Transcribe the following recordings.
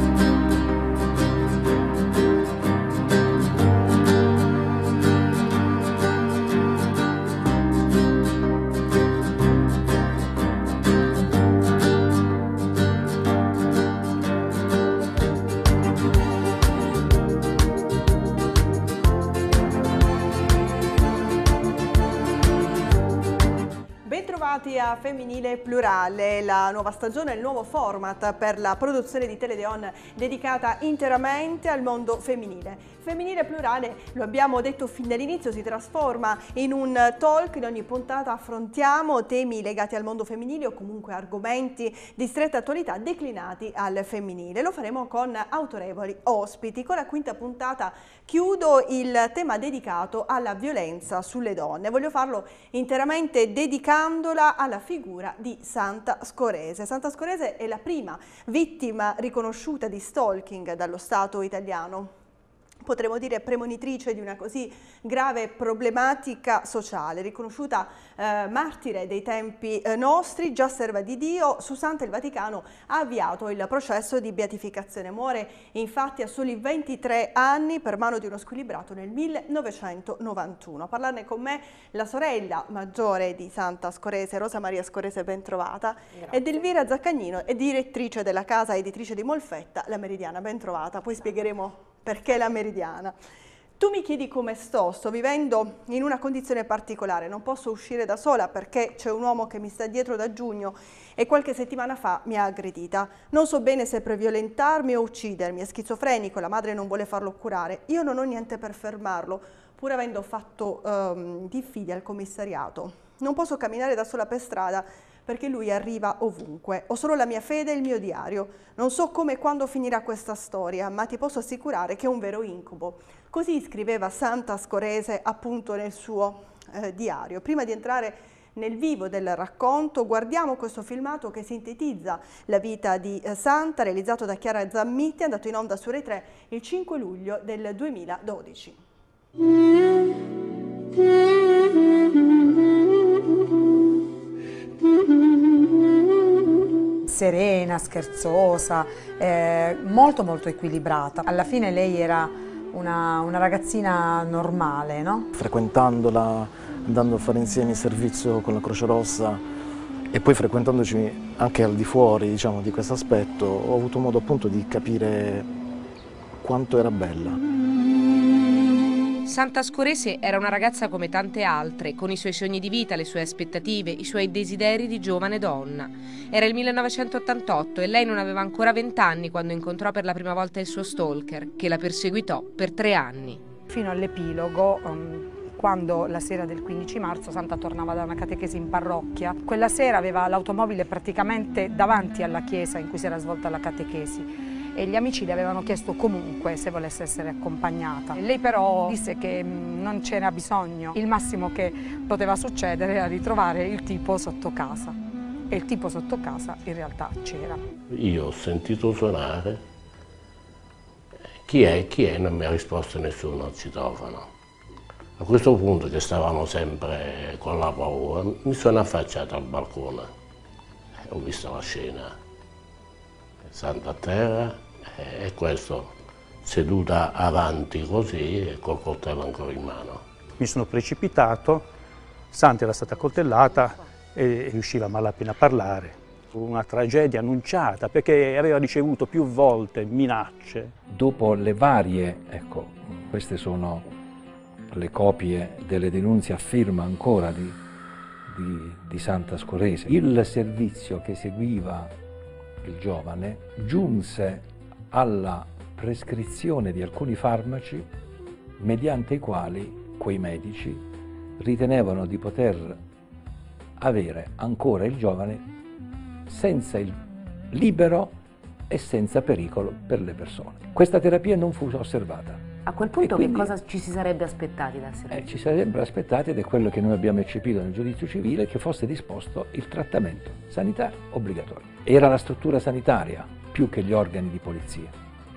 Thank you. Italia Femminile Plurale, la nuova stagione il nuovo format per la produzione di Teledeon dedicata interamente al mondo femminile. Femminile plurale, lo abbiamo detto fin dall'inizio, si trasforma in un talk, in ogni puntata affrontiamo temi legati al mondo femminile o comunque argomenti di stretta attualità declinati al femminile. Lo faremo con autorevoli ospiti. Con la quinta puntata chiudo il tema dedicato alla violenza sulle donne. Voglio farlo interamente dedicandola alla figura di Santa Scorese. Santa Scorese è la prima vittima riconosciuta di stalking dallo Stato italiano potremmo dire premonitrice di una così grave problematica sociale, riconosciuta eh, martire dei tempi eh, nostri, già serva di Dio, su Santa il Vaticano ha avviato il processo di beatificazione. Muore infatti a soli 23 anni per mano di uno squilibrato nel 1991. A parlarne con me la sorella maggiore di Santa Scorese, Rosa Maria Scorese, bentrovata, Grazie. ed Elvira Zaccagnino, è direttrice della casa editrice di Molfetta, La Meridiana, bentrovata. Poi spiegheremo perché è la meridiana. Tu mi chiedi come sto, sto vivendo in una condizione particolare, non posso uscire da sola perché c'è un uomo che mi sta dietro da giugno e qualche settimana fa mi ha aggredita. Non so bene se previolentarmi o uccidermi, è schizofrenico, la madre non vuole farlo curare, io non ho niente per fermarlo, pur avendo fatto um, ehm, diffida al commissariato. Non posso camminare da sola per strada perché lui arriva ovunque. Ho solo la mia fede e il mio diario. Non so come e quando finirà questa storia, ma ti posso assicurare che è un vero incubo. Così scriveva Santa Scorese appunto nel suo eh, diario. Prima di entrare nel vivo del racconto guardiamo questo filmato che sintetizza la vita di eh, Santa realizzato da Chiara Zammitti andato in onda su Rai 3 il 5 luglio del 2012. Serena, scherzosa, eh, molto molto equilibrata. Alla fine lei era una, una ragazzina normale, no? Frequentandola, andando a fare insieme il servizio con la Croce Rossa e poi frequentandoci anche al di fuori diciamo, di questo aspetto, ho avuto modo appunto di capire quanto era bella. Santa Scorese era una ragazza come tante altre, con i suoi sogni di vita, le sue aspettative, i suoi desideri di giovane donna. Era il 1988 e lei non aveva ancora vent'anni quando incontrò per la prima volta il suo stalker, che la perseguitò per tre anni. Fino all'epilogo, um, quando la sera del 15 marzo Santa tornava da una catechesi in parrocchia. Quella sera aveva l'automobile praticamente davanti alla chiesa in cui si era svolta la catechesi e gli amici le avevano chiesto comunque se volesse essere accompagnata. Lei però disse che mm, non c'era bisogno, il massimo che poteva succedere era ritrovare il tipo sotto casa e il tipo sotto casa in realtà c'era. Io ho sentito suonare, chi è, chi è, non mi ha risposto nessuno ci trovano. A questo punto che stavamo sempre con la paura, mi sono affacciato al balcone eh, ho visto la scena. Santo a terra, e questo seduta avanti così e ecco, col coltello ancora in mano. Mi sono precipitato, Santi era stata coltellata e riusciva a malapena a parlare. una tragedia annunciata perché aveva ricevuto più volte minacce. Dopo le varie, ecco, queste sono le copie delle denunce a firma ancora di, di, di Santa Scorese. Il servizio che seguiva il giovane giunse alla prescrizione di alcuni farmaci mediante i quali quei medici ritenevano di poter avere ancora il giovane senza il libero e senza pericolo per le persone. Questa terapia non fu osservata. A quel punto quindi, che cosa ci si sarebbe aspettati dal servizio? Eh, ci sarebbe aspettati, ed è quello che noi abbiamo eccepito nel giudizio civile, che fosse disposto il trattamento sanitario obbligatorio. Era la struttura sanitaria più che gli organi di polizia,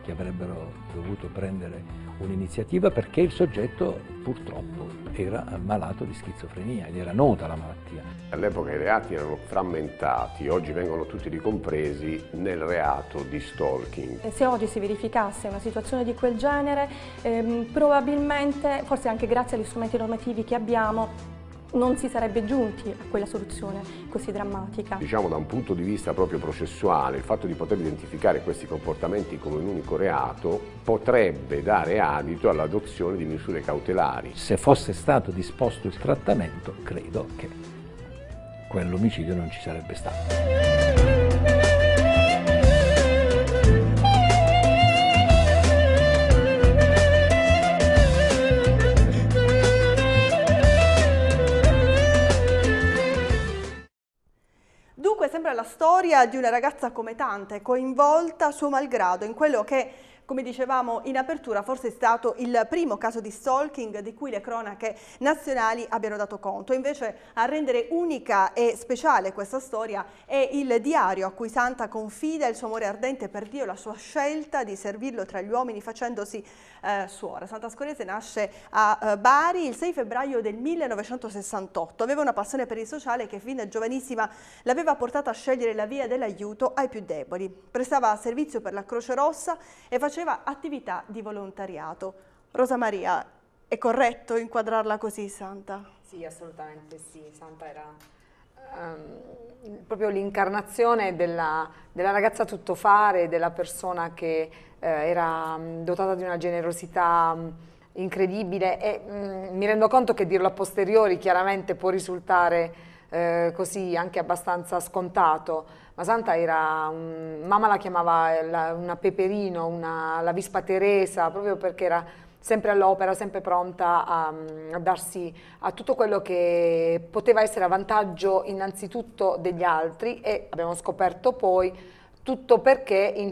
che avrebbero dovuto prendere un'iniziativa perché il soggetto purtroppo era malato di schizofrenia ed era nota la malattia. All'epoca i reati erano frammentati, oggi vengono tutti ricompresi nel reato di stalking. Se oggi si verificasse una situazione di quel genere, ehm, probabilmente, forse anche grazie agli strumenti normativi che abbiamo, non si sarebbe giunti a quella soluzione così drammatica. Diciamo da un punto di vista proprio processuale, il fatto di poter identificare questi comportamenti come un unico reato potrebbe dare adito all'adozione di misure cautelari. Se fosse stato disposto il trattamento, credo che quell'omicidio non ci sarebbe stato. storia di una ragazza come tante, coinvolta suo malgrado in quello che come dicevamo in apertura, forse è stato il primo caso di stalking di cui le cronache nazionali abbiano dato conto. Invece a rendere unica e speciale questa storia è il diario a cui Santa confida il suo amore ardente per Dio, la sua scelta di servirlo tra gli uomini facendosi eh, suora. Santa Scorese nasce a eh, Bari il 6 febbraio del 1968. Aveva una passione per il sociale che fin da giovanissima l'aveva portata a scegliere la via dell'aiuto ai più deboli. Prestava servizio per la Croce Rossa e faceva faceva attività di volontariato. Rosa Maria, è corretto inquadrarla così, Santa? Sì, assolutamente sì. Santa era um, proprio l'incarnazione della, della ragazza tuttofare, della persona che eh, era mm, dotata di una generosità mm, incredibile e mh, mm, mi rendo conto che dirlo a posteriori chiaramente può risultare eh, così anche abbastanza scontato, la santa era, un, mamma la chiamava la, una peperino, una, la vispa Teresa, proprio perché era sempre all'opera, sempre pronta a, a, darsi a tutto quello che poteva essere a vantaggio innanzitutto degli altri e abbiamo scoperto poi tutto perché in,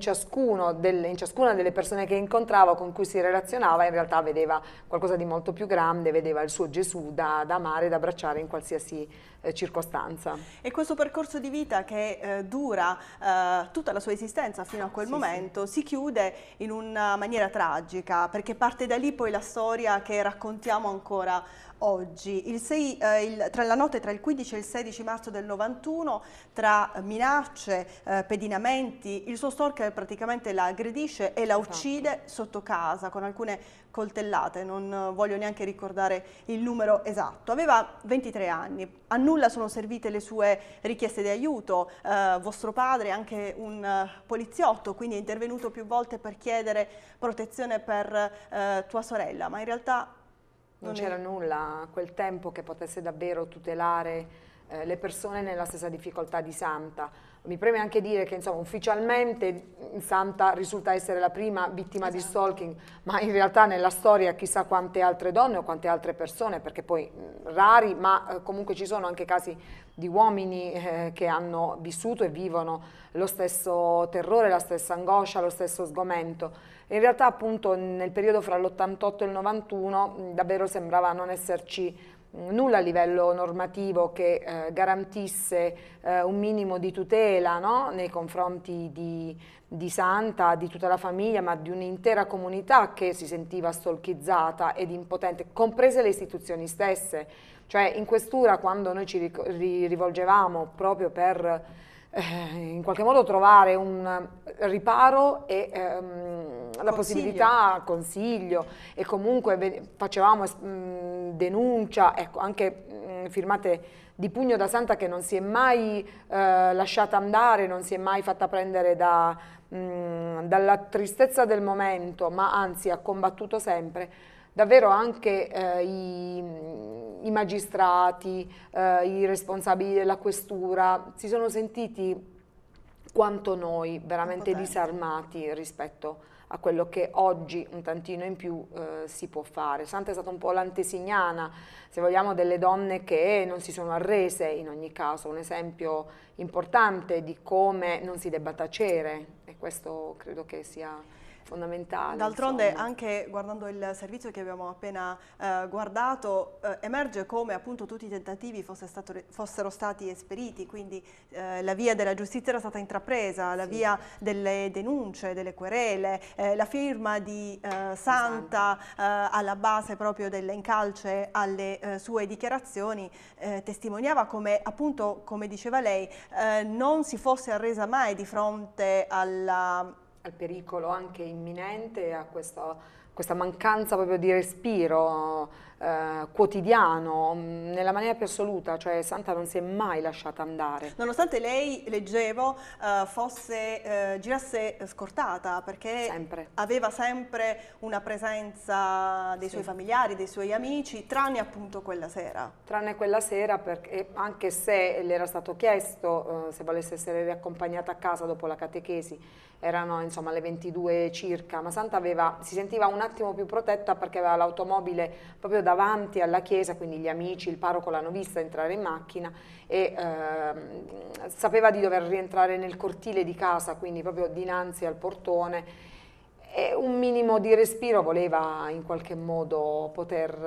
delle, in, ciascuna delle persone che incontrava, con cui si relazionava, in realtà vedeva qualcosa di molto più grande, vedeva il suo Gesù da, da amare e da abbracciare in qualsiasi eh, circostanza. E questo percorso di vita che eh, dura eh, tutta la sua esistenza fino a quel sì, momento sì. si chiude in una maniera tragica, perché parte da lì poi la storia che raccontiamo ancora oggi. Il 6, eh, il, tra la notte tra il 15 e il 16 marzo del 91, tra minacce, eh, pedinamenti, il suo stalker praticamente la aggredisce e la esatto. uccide sotto casa con alcune coltellate, non voglio neanche ricordare il numero esatto. Aveva 23 anni, a nulla sono servite le sue richieste di aiuto, eh, vostro padre è anche un eh, poliziotto, quindi è intervenuto più volte per chiedere protezione per eh, tua sorella, ma in realtà non, non c'era nulla quel tempo che potesse davvero tutelare eh, le persone nella stessa difficoltà di Santa. Mi preme anche dire che insomma, ufficialmente Santa risulta essere la prima vittima esatto. di stalking, ma in realtà nella storia chissà quante altre donne o quante altre persone, perché poi mm, rari, ma eh, comunque ci sono anche casi di uomini eh, che hanno vissuto e vivono lo stesso terrore, la stessa angoscia, lo stesso sgomento. In realtà appunto nel periodo fra l'88 e il 91 davvero sembrava non esserci nulla a livello normativo che eh, garantisse eh, un minimo di tutela no? nei confronti di, di, Santa, di tutta la famiglia, ma di un'intera comunità che si sentiva stolchizzata ed impotente, comprese le istituzioni stesse. Cioè in questura quando noi ci rivolgevamo proprio per eh, in qualche modo trovare un riparo e ehm, la possibilità, consiglio e comunque facevamo mh, mm, denuncia, ecco, anche mh, mm, firmate di pugno da santa che non si è mai eh, lasciata andare, non si è mai fatta prendere da, mh, mm, dalla tristezza del momento, ma anzi ha combattuto sempre davvero anche eh, i, i, magistrati, eh, i responsabili della questura si sono sentiti quanto noi veramente disarmati rispetto a a quello che oggi un tantino in più eh, si può fare. Santa è stata un po' l'antesignana, se vogliamo, delle donne che non si sono arrese in ogni caso, un esempio importante di come non si debba tacere e questo credo che sia fondamentale. D'altronde anche guardando il servizio che abbiamo appena eh, guardato eh, emerge come appunto tutti i tentativi stato, fossero stati esperiti, quindi eh, la via della giustizia era stata intrapresa, la sì. via delle denunce, delle querele, eh, la firma di eh, Santa eh, alla base proprio delle incalce alle sue dichiarazioni testimoniava come appunto, come diceva lei, non si fosse arresa mai di fronte alla al pericolo anche imminente, a questa, questa mancanza proprio di respiro eh, quotidiano, mm, nella maniera più assoluta, cioè Santa non si è mai lasciata andare. Nonostante lei, leggevo, eh, fosse, eh, girasse scortata perché sempre. aveva sempre una presenza dei sì. suoi familiari, dei suoi amici, tranne appunto quella sera. Tranne quella sera perché anche se le era stato chiesto eh, se volesse essere riaccompagnata a casa dopo la catechesi, erano insomma le 22 circa, ma Santa aveva, si sentiva un attimo più protetta perché aveva l'automobile proprio davanti alla chiesa, quindi gli amici, il parroco l'hanno vista entrare in macchina e eh, sapeva di dover rientrare nel cortile di casa, quindi proprio dinanzi al portone e un minimo di respiro voleva in qualche modo poter,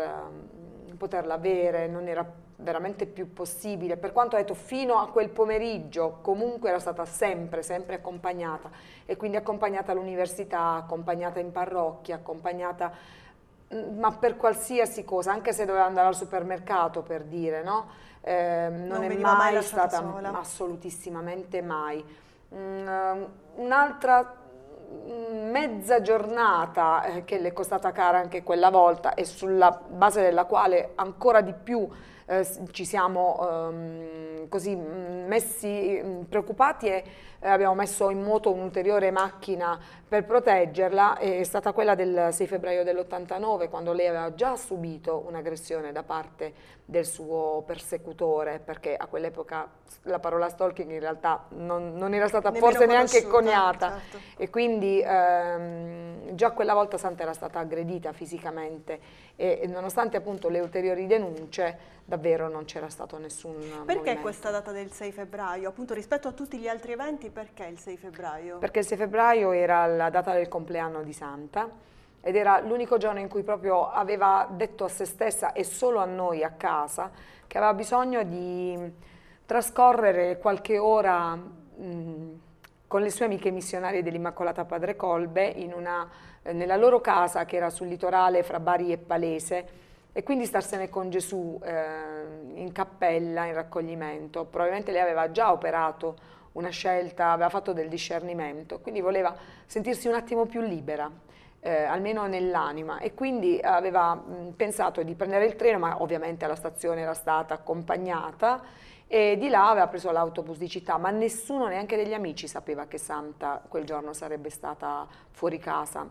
ehm, poterla avere, non era veramente più possibile, per quanto ha detto fino a quel pomeriggio comunque era stata sempre, sempre accompagnata e quindi accompagnata all'università, accompagnata in parrocchia, accompagnata ma per qualsiasi cosa, anche se doveva andare al supermercato per dire, no? Eh, non, non, è mai, mai stata sola. assolutissimamente mai. Mm, un'altra mezza giornata eh, che le è costata cara anche quella volta e sulla base della quale ancora di più eh, ci siamo ehm, così messi preoccupati è eh, abbiamo messo in moto un'ulteriore macchina per proteggerla, è stata quella del 6 febbraio dell'89, quando lei aveva già subito un'aggressione da parte del suo persecutore, perché a quell'epoca la parola stalking in realtà non, non era stata Nemmeno forse neanche coniata. Certo. E quindi ehm, già quella volta Santa era stata aggredita fisicamente e, e nonostante appunto le ulteriori denunce, davvero non c'era stato nessun Perché movimento. questa data del 6 febbraio? Appunto rispetto a tutti gli altri eventi Infatti perché il 6 febbraio? Perché il 6 febbraio era la data del compleanno di Santa ed era l'unico giorno in cui proprio aveva detto a se stessa e solo a noi a casa che aveva bisogno di trascorrere qualche ora mh, con le sue amiche missionarie dell'Immacolata Padre Colbe una, eh, nella loro casa che era sul litorale fra Bari e Palese e quindi starsene con Gesù eh, in cappella, in raccoglimento. Probabilmente lei aveva già operato una scelta, aveva fatto del discernimento, quindi voleva sentirsi un attimo più libera. Eh, almeno nell'anima e quindi aveva mh, pensato di prendere il treno ma ovviamente alla stazione era stata accompagnata e di là aveva preso l'autobus di città ma nessuno neanche degli amici sapeva che Santa quel giorno sarebbe stata fuori casa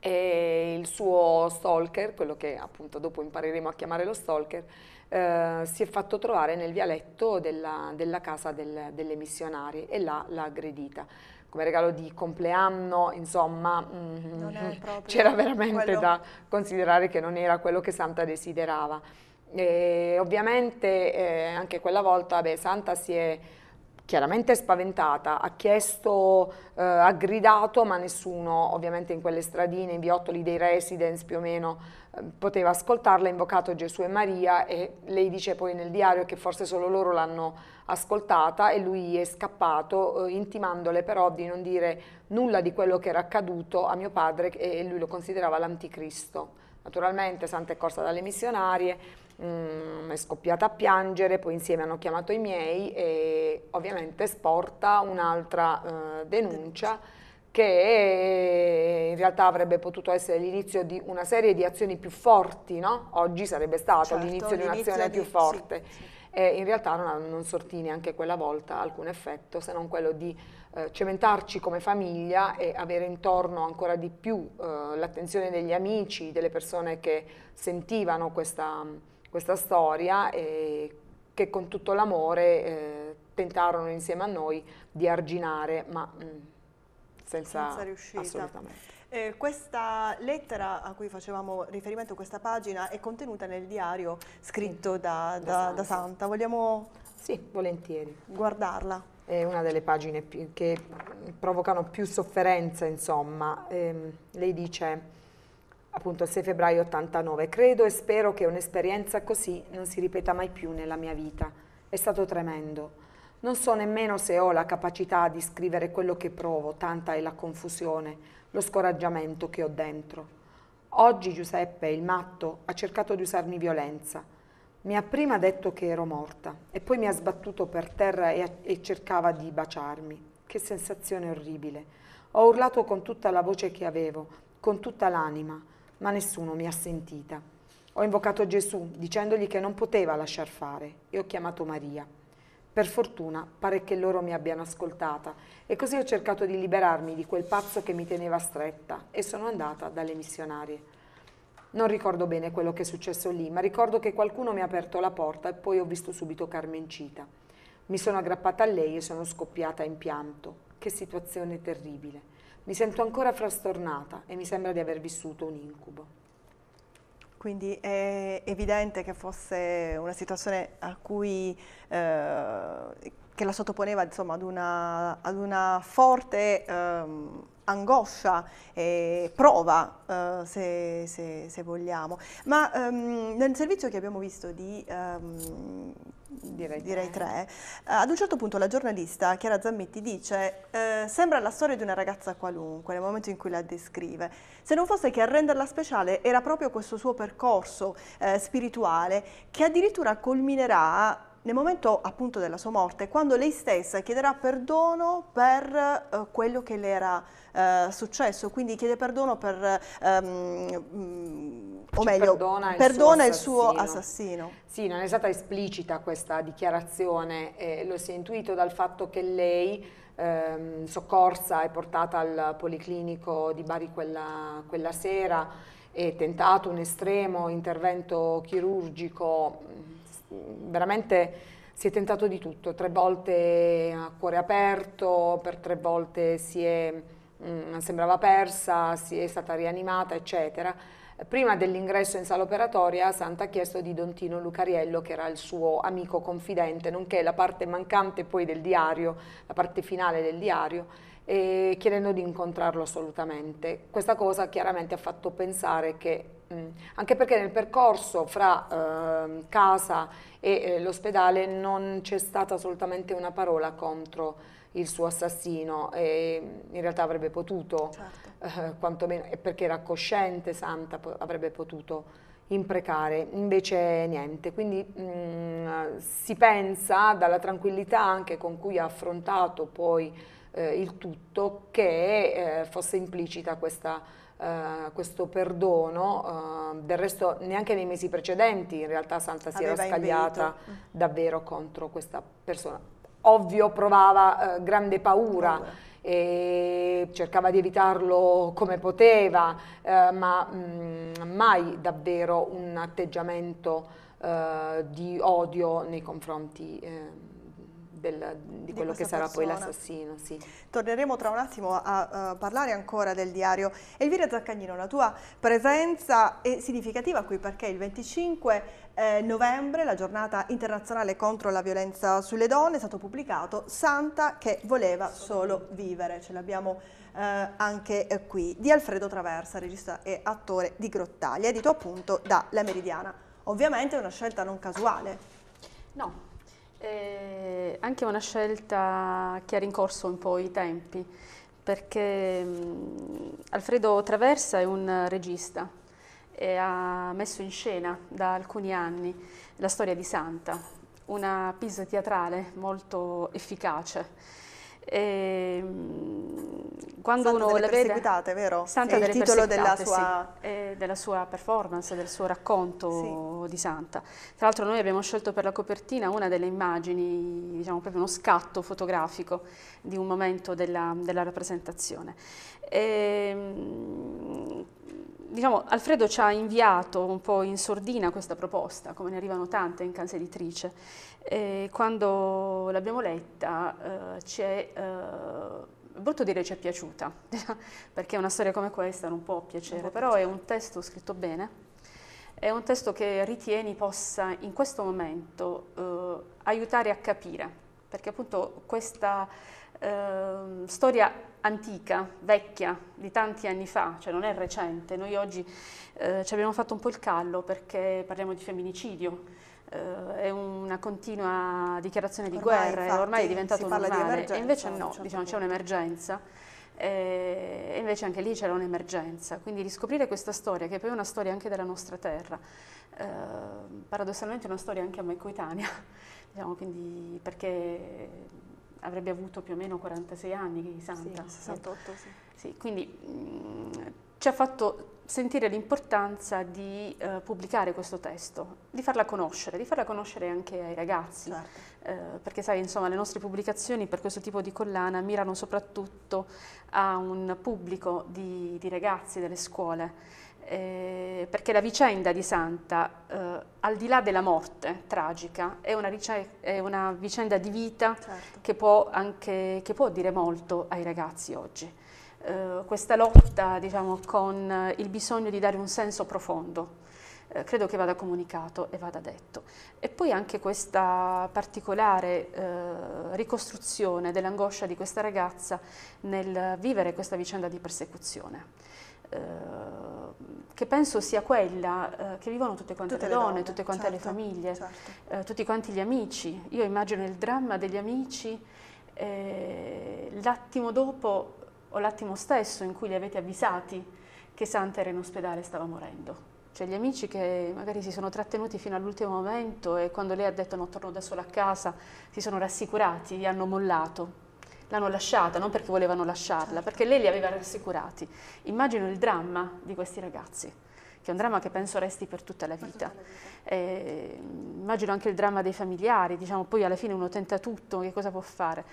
e il suo stalker, quello che appunto dopo impareremo a chiamare lo stalker, eh, si è fatto trovare nel vialetto della, della casa del, delle missionarie e là l'ha aggredita. Come regalo di compleanno, insomma, mm, c'era veramente quello... da considerare che non era quello che Santa desiderava. E ovviamente eh, anche quella volta beh, Santa si è chiaramente spaventata, ha chiesto, eh, ha gridato, ma nessuno ovviamente in quelle stradine, in viottoli dei residence più o meno, Ehm, poteva ascoltarla, ha invocato Gesù e Maria e lei dice poi nel diario che forse solo loro l'hanno ascoltata e lui è scappato eh, intimandole però di non dire nulla di quello che era accaduto a mio padre e lui lo considerava l'anticristo. Naturalmente Santa è corsa dalle missionarie, mh, mm, è scoppiata a piangere, poi insieme hanno chiamato i miei e ovviamente sporta un'altra eh, denuncia che eh, in realtà avrebbe potuto essere l'inizio di una serie di azioni più forti, no? oggi sarebbe stato certo, l'inizio di un'azione più forte. Sì, sì. E in realtà non, non sortì neanche quella volta alcun effetto se non quello di eh, cementarci come famiglia e avere intorno ancora di più eh, l'attenzione degli amici, delle persone che sentivano questa, questa storia e che con tutto l'amore eh, tentarono insieme a noi di arginare, ma mh, mm, senza, senza riuscita. Eh, questa lettera a cui facevamo riferimento, questa pagina, è contenuta nel diario scritto sì. da, da, da, Santa. da Santa. Vogliamo sì, volentieri. guardarla? È una delle pagine che provocano più sofferenza, insomma. Eh, lei dice appunto il 6 febbraio 89. Credo e spero che un'esperienza così non si ripeta mai più nella mia vita. È stato tremendo. Non so nemmeno se ho la capacità di scrivere quello che provo, tanta è la confusione, lo scoraggiamento che ho dentro. Oggi Giuseppe, il matto, ha cercato di usarmi violenza. Mi ha prima detto che ero morta e poi mi ha sbattuto per terra e, e cercava di baciarmi. Che sensazione orribile. Ho urlato con tutta la voce che avevo, con tutta l'anima, ma nessuno mi ha sentita. Ho invocato Gesù dicendogli che non poteva lasciar fare e ho chiamato Maria. Per fortuna pare che loro mi abbiano ascoltata e così ho cercato di liberarmi di quel pazzo che mi teneva stretta e sono andata dalle missionarie. Non ricordo bene quello che è successo lì, ma ricordo che qualcuno mi ha aperto la porta e poi ho visto subito Carmencita. Mi sono aggrappata a lei e sono scoppiata in pianto. Che situazione terribile. Mi sento ancora frastornata e mi sembra di aver vissuto un incubo. Quindi è evidente che fosse una situazione a cui eh, che la sottoponeva insomma, ad, una, ad una forte ehm, angoscia e prova, eh, se, se, se, vogliamo. Ma ehm, nel servizio che abbiamo visto di ehm, Direi, direi tre. Eh, ad un certo punto la giornalista Chiara Zammetti dice eh, sembra la storia di una ragazza qualunque nel momento in cui la descrive, se non fosse che a renderla speciale era proprio questo suo percorso eh, spirituale che addirittura culminerà nel momento appunto della sua morte, quando lei stessa chiederà perdono per eh, quello che le era eh, successo, quindi chiede perdono per, ehm, mh, mm, o meglio, perdona, perdona il, suo, il assassino. suo assassino. Sì, non è stata esplicita questa dichiarazione, eh, lo si è intuito dal fatto che lei ehm, soccorsa e portata al policlinico di Bari quella, quella sera e tentato un estremo intervento chirurgico mm, veramente si è tentato di tutto, tre volte a cuore aperto, per tre volte si è, mh, mm, sembrava persa, si è stata rianimata, eccetera Prima dell'ingresso in sala operatoria, Santa ha chiesto di Don Tino Lucariello, che era il suo amico confidente, nonché la parte mancante poi del diario, la parte finale del diario, e chiedendo di incontrarlo assolutamente. Questa cosa chiaramente ha fatto pensare che, mm, anche perché nel percorso fra eh, casa e eh, l'ospedale non c'è stata assolutamente una parola contro il suo assassino e in realtà avrebbe potuto, certo. eh, quantomeno perché era cosciente, santa, po avrebbe potuto imprecare, invece niente. Quindi mh, mm, si pensa dalla tranquillità anche con cui ha affrontato poi eh, il tutto che eh, fosse implicita questa, eh, questo perdono, eh, del resto neanche nei mesi precedenti in realtà Santa si Aveva era scagliata inverito. Mm. davvero contro questa persona ovvio provava eh, grande paura. paura cercava di evitarlo come poteva, eh, ma mh, mm, mai davvero un atteggiamento eh, di odio nei confronti eh, del, di, di quello che sarà persona. poi l'assassino. Sì. Torneremo tra un attimo a uh, parlare ancora del diario. Elvira Zaccagnino, la tua presenza è significativa qui perché il 25 eh, novembre, la giornata internazionale contro la violenza sulle donne, è stato pubblicato Santa che voleva solo vivere. Ce l'abbiamo eh, anche eh, qui, di Alfredo Traversa, regista e attore di Grottaglia, edito appunto da La Meridiana. Ovviamente è una scelta non casuale. No, è anche una scelta che ha rincorso un po' i tempi, perché Alfredo Traversa è un regista e ha messo in scena da alcuni anni la storia di Santa, una pisa teatrale molto efficace Ehm, quando Santa uno delle le vede, vero? Santa è il titolo della sua... Sì, della sua... performance, del suo racconto sì. di Santa. Tra l'altro noi abbiamo scelto per la copertina una delle immagini, diciamo proprio uno scatto fotografico di un momento della, della rappresentazione. E, ehm, diciamo, Alfredo ci ha inviato un po' in sordina questa proposta, come ne arrivano tante in casa editrice. E quando l'abbiamo letta eh, ci è, eh, brutto dire ci è piaciuta, perché una storia come questa non può piacere, non però piacere. è un testo scritto bene, è un testo che ritieni possa in questo momento eh, aiutare a capire, perché appunto questa Ehm, storia antica, vecchia, di tanti anni fa, cioè non è recente. Noi oggi eh, ci abbiamo fatto un po' il callo perché parliamo di femminicidio, eh, è una continua dichiarazione di guerra, infatti, ormai è diventato normale. Di e invece no, certo diciamo, c'è un'emergenza. Eh, e invece anche lì c'era un'emergenza, quindi riscoprire questa storia, che poi è una storia anche della nostra terra, eh, paradossalmente è una storia anche a me coetanea, diciamo, quindi perché avrebbe avuto più o meno 46 anni, Santa. Sì, 68, sì. sì quindi mh, mm, ci ha fatto sentire l'importanza di eh, pubblicare questo testo, di farla conoscere, di farla conoscere anche ai ragazzi, certo. eh, perché sai, insomma, le nostre pubblicazioni per questo tipo di collana mirano soprattutto a un pubblico di, di ragazzi delle scuole eh, perché la vicenda di Santa, eh, al di là della morte tragica, è una, è una vicenda di vita certo. che, può anche, che, può dire molto ai ragazzi oggi. Eh, questa lotta diciamo, con il bisogno di dare un senso profondo eh, credo che vada comunicato e vada detto. E poi anche questa particolare eh, ricostruzione dell'angoscia di questa ragazza nel vivere questa vicenda di persecuzione. Eh, che penso sia quella eh, che vivono tutte quante tutte le donne, donne tutte quante certo, le famiglie, certo. eh, tutti quanti gli amici. Io immagino il dramma degli amici eh, l'attimo dopo o l'attimo stesso in cui li avete avvisati che Santa era in ospedale e stava morendo. Cioè gli amici che magari si sono trattenuti fino all'ultimo momento e quando lei ha detto non torno da sola a casa si sono rassicurati, hanno mollato l'hanno lasciata, non perché volevano lasciarla, certo. perché lei li aveva rassicurati. Immagino il dramma di questi ragazzi che è un dramma che penso resti per tutta la vita. Tutta la vita. Eh, immagino anche il dramma dei familiari, diciamo, poi alla fine uno tenta tutto, che cosa può fare?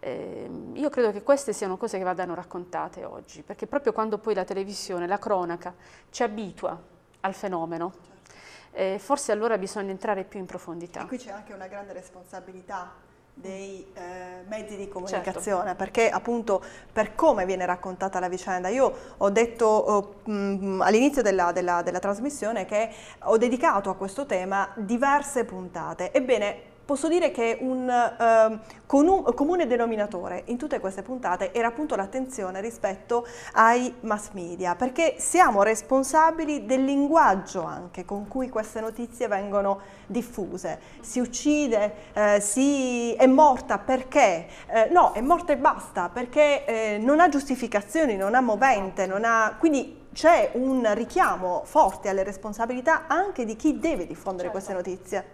Eh, io credo che queste siano cose che vadano raccontate oggi, perché proprio quando poi la televisione, la cronaca, ci abitua al fenomeno, certo. eh, forse allora bisogna entrare più in profondità. E qui c'è anche una grande responsabilità dei eh, mezzi di certo. comunicazione, certo. perché appunto per come viene raccontata la vicenda. Io ho detto oh, mm, all'inizio della, della, della trasmissione che ho dedicato a questo tema diverse puntate. Ebbene, posso dire che un eh, comune denominatore in tutte queste puntate era appunto l'attenzione rispetto ai mass media, perché siamo responsabili del linguaggio anche con cui queste notizie vengono diffuse. Si uccide, eh, si è morta perché? Eh, no, è morta e basta, perché eh, non ha giustificazioni, non ha movente, non ha... Quindi c'è un richiamo forte alle responsabilità anche di chi deve diffondere certo. queste notizie.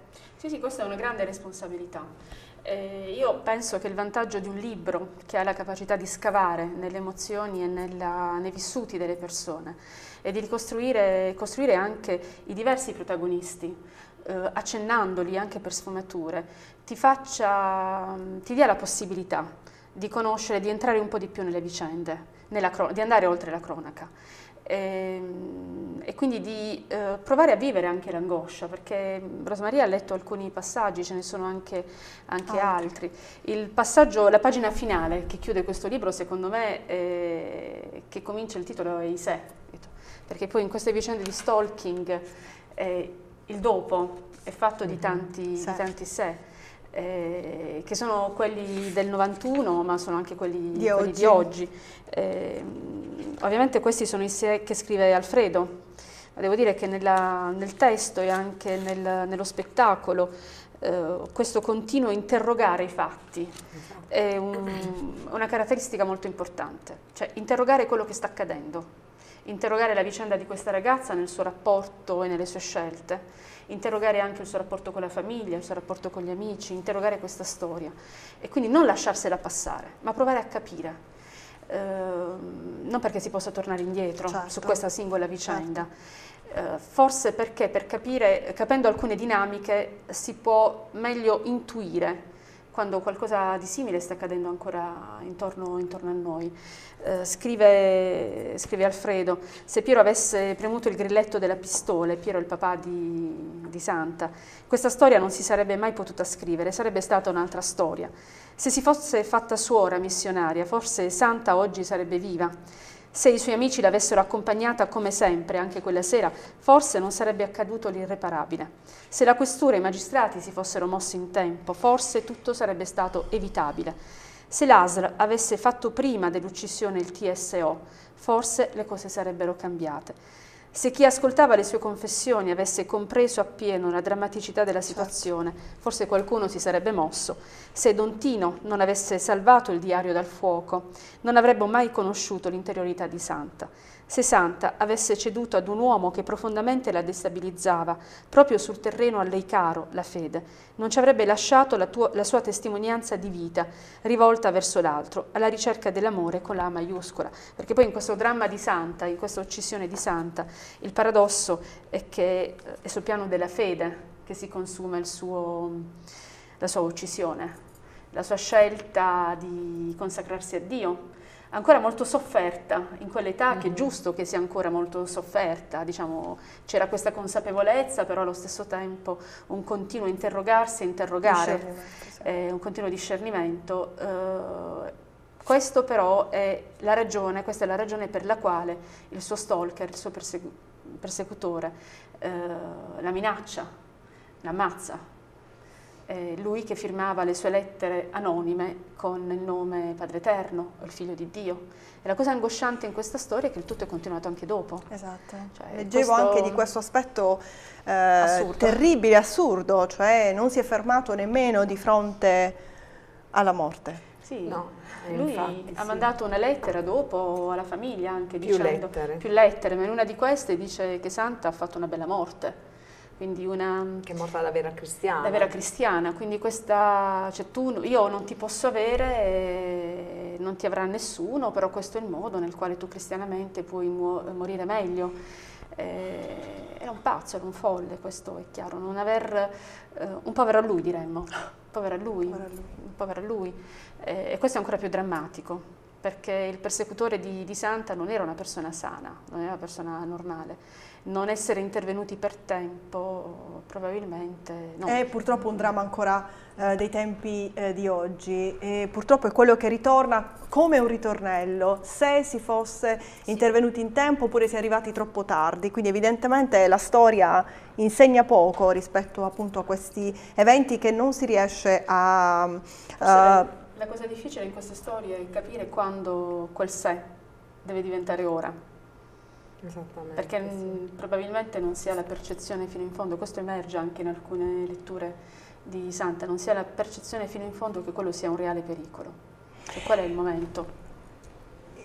Sì, sì, questa è una grande responsabilità. Eh, io penso che il vantaggio di un libro che ha la capacità di scavare nelle emozioni e nella, nei vissuti delle persone e di ricostruire costruire anche i diversi protagonisti, eh, accennandoli anche per sfumature, ti, faccia, ti dia la possibilità di conoscere, di entrare un po' di più nelle vicende, cron- di andare oltre la cronaca e, ehm, e quindi di eh, provare a vivere anche l'angoscia, perché Rosmaria ha letto alcuni passaggi, ce ne sono anche, anche ah, altri. Il passaggio, la pagina finale che chiude questo libro, secondo me, eh, che comincia il titolo è I Isè, perché poi in queste vicende di stalking eh, il dopo è fatto mm -hmm. di mhm. tanti, certo. di tanti sé eh, che sono quelli del 91 ma sono anche quelli di quelli oggi. Di oggi. Eh, ovviamente questi sono i sé che scrive Alfredo, ma devo dire che nella, nel testo e anche nel, nello spettacolo eh, questo continuo interrogare i fatti è un, una caratteristica molto importante, cioè interrogare quello che sta accadendo interrogare la vicenda di questa ragazza nel suo rapporto e nelle sue scelte, interrogare anche il suo rapporto con la famiglia, il suo rapporto con gli amici, interrogare questa storia e quindi non lasciarsela passare, ma provare a capire. Eh, non perché si possa tornare indietro certo. su questa singola vicenda, certo. eh, forse perché per capire, capendo alcune dinamiche si può meglio intuire quando qualcosa di simile sta accadendo ancora intorno, intorno a noi. Eh, scrive, scrive, Alfredo, se Piero avesse premuto il grilletto della pistola, Piero è il papà di, di Santa, questa storia non si sarebbe mai potuta scrivere, sarebbe stata un'altra storia. Se si fosse fatta suora missionaria, forse Santa oggi sarebbe viva. Se i suoi amici l'avessero accompagnata come sempre, anche quella sera, forse non sarebbe accaduto l'irreparabile. Se la questura e i magistrati si fossero mossi in tempo, forse tutto sarebbe stato evitabile. Se l'ASL avesse fatto prima dell'uccisione il TSO, forse le cose sarebbero cambiate. Se chi ascoltava le sue confessioni avesse compreso appieno la drammaticità della situazione, forse qualcuno si sarebbe mosso. Se Don Tino non avesse salvato il diario dal fuoco, non avrebbe mai conosciuto l'interiorità di Santa. Se Santa avesse ceduto ad un uomo che profondamente la destabilizzava, proprio sul terreno a lei caro, la fede, non ci avrebbe lasciato la, tua, la sua testimonianza di vita, rivolta verso l'altro, alla ricerca dell'amore con la A maiuscola. Perché poi in questo dramma di Santa, in questa uccisione di Santa, il paradosso è che eh, è sul piano della fede che si consuma suo, la sua uccisione, la sua scelta di consacrarsi a Dio ancora molto sofferta in quell'età, mm-hmm. che è mm-hmm. giusto che sia ancora molto sofferta, diciamo, c'era questa consapevolezza, però allo stesso tempo un continuo interrogarsi e interrogare, sì. eh, un continuo discernimento. Eh, questo però è la ragione, questa è la ragione per la quale il suo stalker, il suo persegu- persecutore, eh, la minaccia, l'ammazza eh, lui che firmava le sue lettere anonime con il nome Padre Eterno, il figlio di Dio. E la cosa angosciante in questa storia è che il tutto è continuato anche dopo. Esatto. Cioè, Leggevo questo... anche di questo aspetto eh, assurdo. terribile, assurdo, cioè non si è fermato nemmeno di fronte alla morte. Sì, no, lui infatti, ha sì. mandato una lettera dopo alla famiglia anche più dicendo lettere. più lettere, ma in una di queste dice che Santa ha fatto una bella morte quindi una... Che è morta la vera cristiana. La vera cristiana, quindi questa, cioè tu, io non ti posso avere, non ti avrà nessuno, però questo è il modo nel quale tu cristianamente puoi muo- morire meglio. Eh, era un pazzo, era un folle, questo è chiaro, non aver, eh, un povero a lui diremmo, povero povero a lui. un povero a lui. Eh, e questo è ancora più drammatico, perché il persecutore di, di Santa non era una persona sana, non era una persona normale non essere intervenuti per tempo probabilmente no. È purtroppo un dramma ancora eh, dei tempi eh, di oggi e purtroppo è quello che ritorna come un ritornello se si fosse sì. intervenuti in tempo oppure si è arrivati troppo tardi quindi evidentemente la storia insegna poco rispetto appunto a questi eventi che non si riesce a... Uh, la cosa difficile in queste storie è capire quando quel se deve diventare ora Esattamente. Perché sì. probabilmente non si ha la percezione fino in fondo, questo emerge anche in alcune letture di Santa, non si ha la percezione fino in fondo che quello sia un reale pericolo. Cioè, qual è il momento?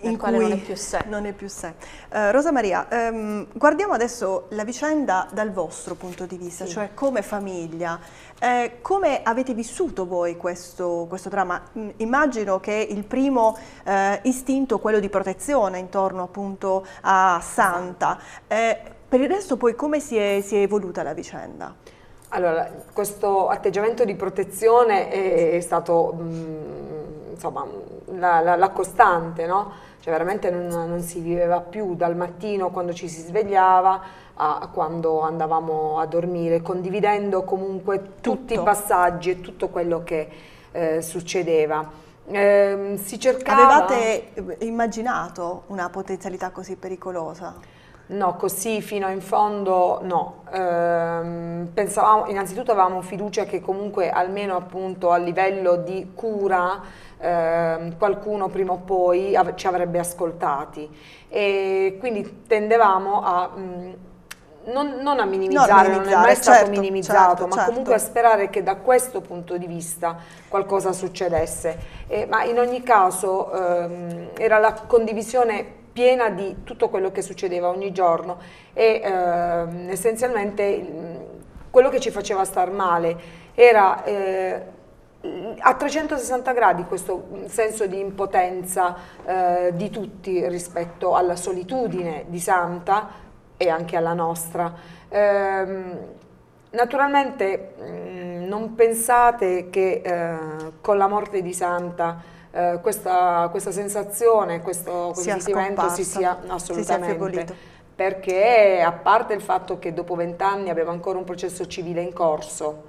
nel in quale non è più sé. Non è più sé. Uh, Rosa Maria, um, guardiamo adesso la vicenda dal vostro punto di vista, sì. cioè come famiglia. Eh, come avete vissuto voi questo, questo dramma? Mm, immagino che il primo eh, istinto, quello di protezione intorno appunto a Santa. Esatto. Eh, per il resto poi come si è, si è evoluta la vicenda? Allora, questo atteggiamento di protezione è, è stato mh, mm, insomma, la, la, la, costante, no? cioè veramente non, non, si viveva più dal mattino quando ci si svegliava a quando andavamo a dormire, condividendo comunque tutto. tutti i passaggi e tutto quello che eh, succedeva. Eh, si cercava... Avevate eh, immaginato una potenzialità così pericolosa? No, così fino in fondo no. Eh, pensavamo, innanzitutto avevamo fiducia che comunque almeno appunto a livello di cura Ehm, qualcuno prima o poi av ci avrebbe ascoltati e quindi tendevamo a... Mh, mm, non, non, a minimizzare, non, minimizzare, non è mai certo, stato minimizzato, certo, ma certo. comunque a sperare che da questo punto di vista qualcosa succedesse. Eh, ma in ogni caso ehm, era la condivisione piena di tutto quello che succedeva ogni giorno e ehm, essenzialmente quello che ci faceva star male era... Eh, a 360 gradi questo mm, senso di impotenza eh, di tutti rispetto alla solitudine di Santa e anche alla nostra. Ehm, naturalmente mh, mm, non pensate che eh, con la morte di Santa eh, questa, questa, sensazione, questo, questo si sentimento si sia assolutamente... Si sia perché a parte il fatto che dopo vent'anni abbiamo ancora un processo civile in corso,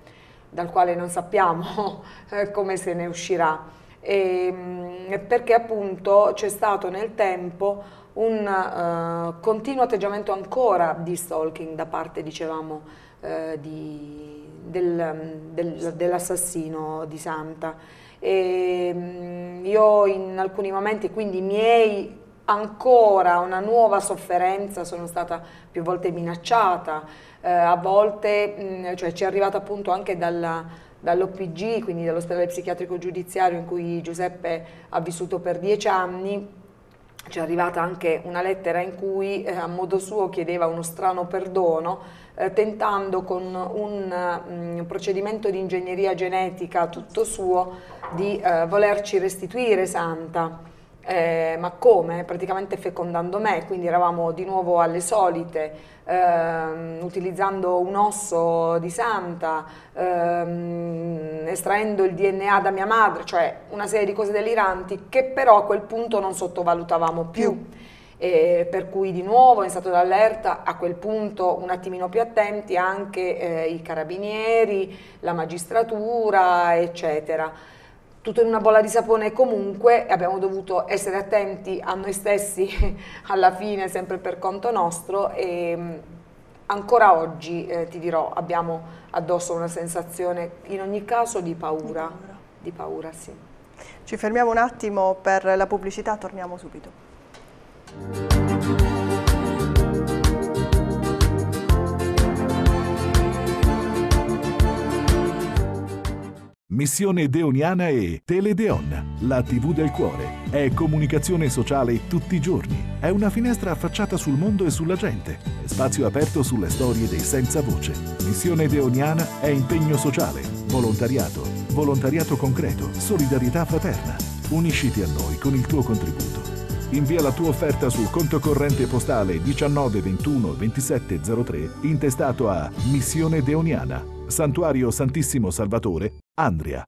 dal quale non sappiamo eh, come se ne uscirà. E, ehm, perché appunto c'è stato nel tempo un uh, continuo atteggiamento ancora di stalking da parte, dicevamo, uh, del, del, dell'assassino di Santa. E, ehm, io in alcuni momenti, quindi miei ancora una nuova sofferenza, sono stata più volte minacciata, eh, a volte mh, mm, cioè ci è arrivato appunto anche dalla dall'OPG, quindi dall'ospedale psichiatrico giudiziario in cui Giuseppe ha vissuto per dieci anni, ci è arrivata anche una lettera in cui eh, a modo suo chiedeva uno strano perdono, eh, tentando con un, um, procedimento di ingegneria genetica tutto suo di eh, volerci restituire Santa eh, ma come? Praticamente fecondando me, quindi eravamo di nuovo alle solite, ehm, utilizzando un osso di santa, ehm, estraendo il DNA da mia madre, cioè una serie di cose deliranti che però a quel punto non sottovalutavamo più. Eh, per cui di nuovo in stato d'allerta a quel punto un attimino più attenti anche eh, i carabinieri, la magistratura, eccetera tutto in una bolla di sapone comunque abbiamo dovuto essere attenti a noi stessi alla fine, sempre per conto nostro e mm, ancora oggi, eh, ti dirò, abbiamo addosso una sensazione in ogni caso di paura, di paura, di paura sì. Ci fermiamo un attimo per la pubblicità, torniamo subito. Missione Deoniana e Teledeon, la TV del cuore. È comunicazione sociale tutti i giorni. È una finestra affacciata sul mondo e sulla gente. È spazio aperto sulle storie dei senza voce. Missione Deoniana è impegno sociale, volontariato, volontariato concreto, solidarietà fraterna. Unisciti a noi con il tuo contributo. Invia la tua offerta sul conto corrente postale 19 21 27 03 intestato a Missione Deoniana Santuario Santissimo Salvatore, Andria.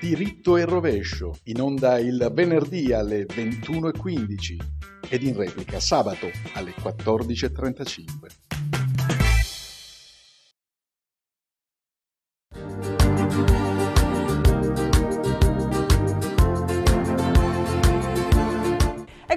Diritto e rovescio, in onda il venerdì alle 21.15 ed in replica sabato alle 14.35.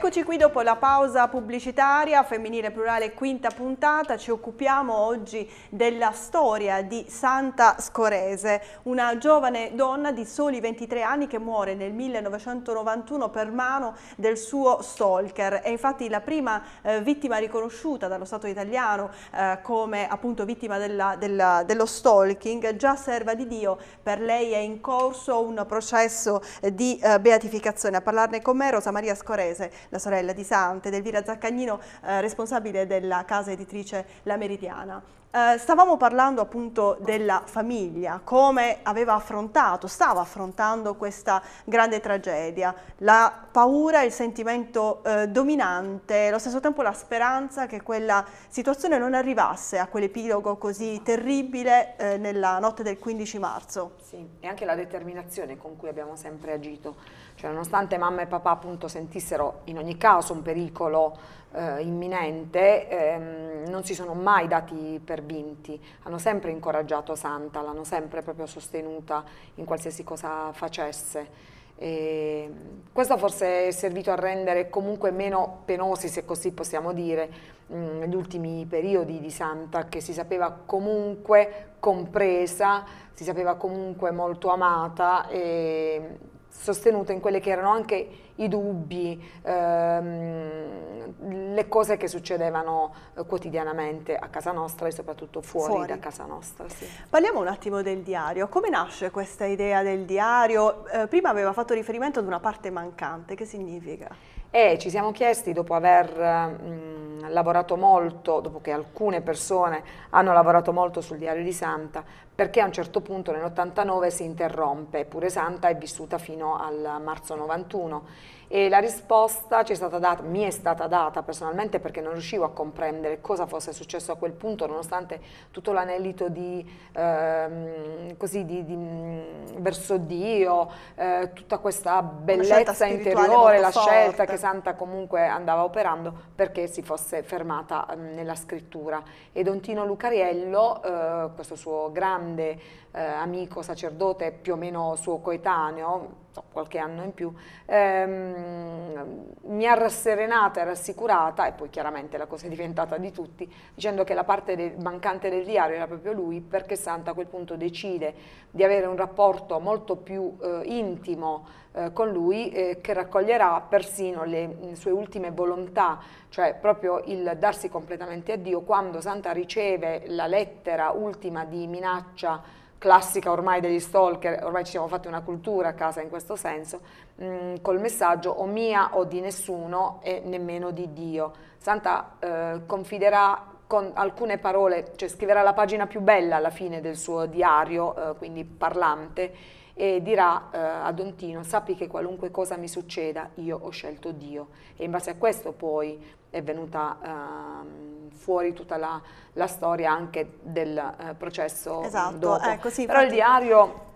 Eccoci qui dopo la pausa pubblicitaria, Femminile Plurale quinta puntata, ci occupiamo oggi della storia di Santa Scorese, una giovane donna di soli 23 anni che muore nel 1991 per mano del suo stalker. È infatti la prima eh, vittima riconosciuta dallo Stato italiano eh, come appunto vittima della, della, dello stalking, già serva di Dio, per lei è in corso un processo di eh, beatificazione. A parlarne con me Rosa Maria Scorese, la sorella di Sante, ed Elvira Zaccagnino, eh, responsabile della casa editrice La Meridiana. Eh, stavamo parlando appunto della famiglia, come aveva affrontato, stava affrontando questa grande tragedia, la paura, il sentimento eh, dominante, allo stesso tempo la speranza che quella situazione non arrivasse a quell'epilogo così terribile eh, nella notte del 15 marzo. Sì, e anche la determinazione con cui abbiamo sempre agito, cioè nonostante mamma e papà appunto sentissero in ogni caso un pericolo, eh, imminente ehm, non si sono mai dati per vinti, hanno sempre incoraggiato Santa, l'hanno sempre proprio sostenuta in qualsiasi cosa facesse. E mm, questo forse è servito a rendere comunque meno penosi, se così possiamo dire, mh, mm, gli ultimi periodi di Santa, che si sapeva comunque compresa, si sapeva comunque molto amata e sostenuto in quelli che erano anche i dubbi, ehm, le cose che succedevano eh, quotidianamente a casa nostra e soprattutto fuori, fuori. da casa nostra. Sì. Parliamo un attimo del diario. Come nasce questa idea del diario? Eh, prima aveva fatto riferimento ad una parte mancante, che significa? e ci siamo chiesti dopo aver mh, mm, lavorato molto, dopo che alcune persone hanno lavorato molto sul diario di Santa, perché a un certo punto nell'89 si interrompe, eppure Santa è vissuta fino al marzo 91 e la risposta ci è stata data, mi è stata data personalmente perché non riuscivo a comprendere cosa fosse successo a quel punto nonostante tutto l'anelito di, ehm, così, di, di, mm, verso Dio, eh, tutta questa bellezza interiore, la forte. scelta che Santa comunque andava operando perché si fosse fermata eh, nella scrittura. E Don Tino Lucariello, eh, questo suo grande eh, amico sacerdote più o meno suo coetaneo, no, qualche anno in più, ehm, mi ha rasserenata e rassicurata, e poi chiaramente la cosa è diventata di tutti, dicendo che la parte del, mancante del diario era proprio lui, perché Santa a quel punto decide di avere un rapporto molto più eh, intimo eh, con lui, eh, che raccoglierà persino le mh, sue ultime volontà, cioè proprio il darsi completamente a Dio, quando Santa riceve la lettera ultima di minaccia classica ormai degli stalker, ormai ci siamo fatti una cultura a casa in questo senso, mh, mm, col messaggio o mia o di nessuno e nemmeno di Dio. Santa eh, confiderà con alcune parole, cioè scriverà la pagina più bella alla fine del suo diario, eh, quindi parlante, e dirà eh, a Don Tino sappi che qualunque cosa mi succeda io ho scelto Dio e in base a questo poi è venuta eh, fuori tutta la, la, storia anche del eh, processo esatto, dopo. Ecco, sì, però infatti... il diario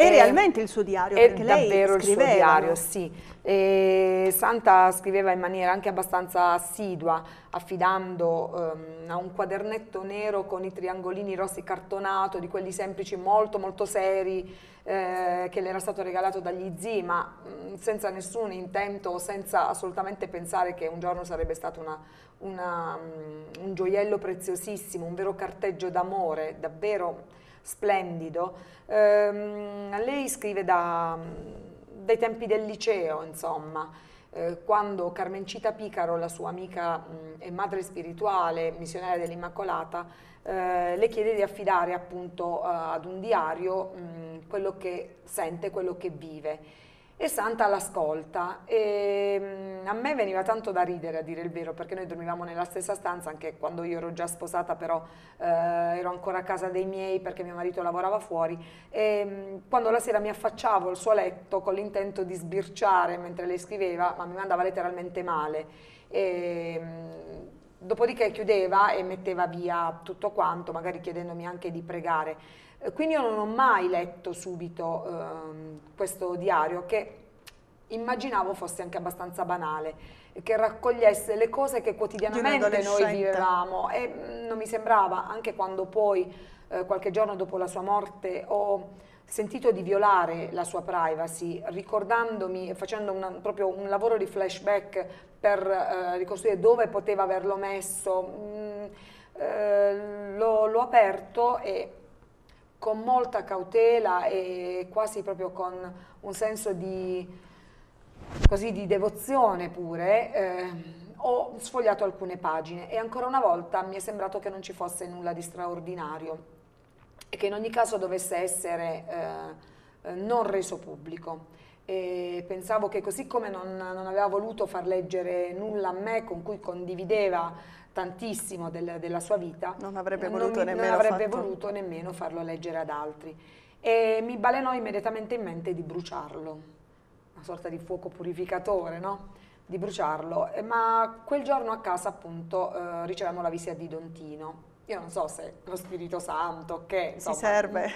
è realmente il suo diario, è perché lei davvero il suo diario, sì. E Santa scriveva in maniera anche abbastanza assidua, affidando um, a un quadernetto nero con i triangolini rossi cartonato, di quelli semplici molto molto seri, eh, che le era stato regalato dagli zii, ma mh, mm, senza nessun intento, senza assolutamente pensare che un giorno sarebbe stato una, una, um, un gioiello preziosissimo, un vero carteggio d'amore, davvero splendido. Ehm, lei scrive da, dai tempi del liceo, insomma, eh, quando Carmencita Picaro, la sua amica mh, e madre spirituale, missionaria dell'Immacolata, eh, le chiede di affidare appunto eh, ad un diario mh, quello che sente, quello che vive e Santa l'ascolta. E, ehm, a me veniva tanto da ridere a dire il vero perché noi dormivamo nella stessa stanza anche quando io ero già sposata però eh, ero ancora a casa dei miei perché mio marito lavorava fuori e ehm, quando la sera mi affacciavo al suo letto con l'intento di sbirciare mentre lei scriveva ma mi mandava letteralmente male. E, ehm, dopodiché chiudeva e metteva via tutto quanto, magari chiedendomi anche di pregare. Eh, quindi io non ho mai letto subito ehm, questo diario che immaginavo fosse anche abbastanza banale, che raccogliesse le cose che quotidianamente noi vivevamo e mm, non mi sembrava, anche quando poi eh, qualche giorno dopo la sua morte ho sentito di violare la sua privacy, ricordandomi, e facendo una, proprio un lavoro di flashback per eh, ricostruire dove poteva averlo messo, mh, mm, eh, l'ho aperto e con molta cautela e quasi proprio con un senso di, così, di devozione pure, eh, ho sfogliato alcune pagine e ancora una volta mi è sembrato che non ci fosse nulla di straordinario e che in ogni caso dovesse essere eh, non reso pubblico. E pensavo che così come non, non aveva voluto far leggere nulla a me con cui condivideva tantissimo del, della sua vita, non avrebbe, voluto, non, nemmeno non avrebbe voluto, nemmeno, farlo leggere ad altri. E mi balenò immediatamente in mente di bruciarlo, una sorta di fuoco purificatore, no? di bruciarlo, ma quel giorno a casa appunto eh, ricevemmo la visita di Don Tino. io non so se lo Spirito Santo che insomma, si serve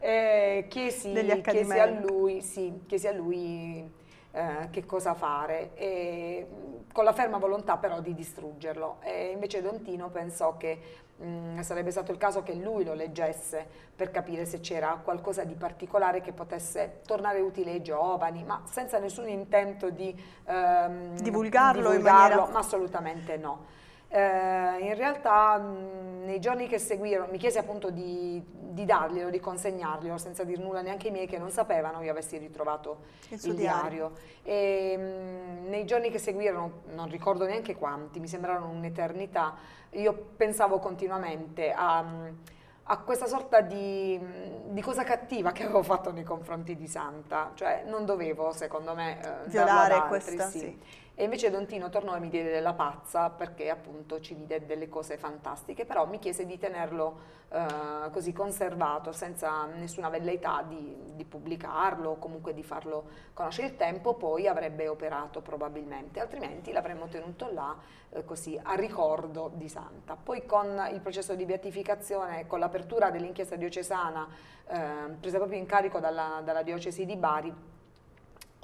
eh, chiesi, chiesi, a lui, sì, chiesi a lui eh, che cosa fare, e, mm, con la ferma volontà però di distruggerlo. E invece Don Tino pensò che mh, mm, sarebbe stato il caso che lui lo leggesse per capire se c'era qualcosa di particolare che potesse tornare utile ai giovani, ma senza nessun intento di ehm, divulgarlo, divulgarlo in maniera... ma assolutamente no. Eh, in realtà mm, nei giorni che seguirono mi chiese appunto di, di, darglielo, di consegnarglielo senza dir nulla neanche ai miei che non sapevano io avessi ritrovato il, il diario. E, mh, mm, nei giorni che seguirono, non ricordo neanche quanti, mi sembrarono un'eternità, io pensavo continuamente a, mm, a questa sorta di, di, cosa cattiva che avevo fatto nei confronti di Santa, cioè non dovevo secondo me eh, violare altri, questa sì. Sì e invece Don Tino tornò e mi diede della pazza perché appunto ci vide delle cose fantastiche, però mi chiese di tenerlo eh, così conservato, senza nessuna velleità di, di pubblicarlo o comunque di farlo conoscere. Il tempo poi avrebbe operato probabilmente, altrimenti l'avremmo tenuto là eh, così a ricordo di Santa. Poi con il processo di beatificazione, con l'apertura dell'inchiesta diocesana eh, presa proprio in carico dalla, dalla diocesi di Bari,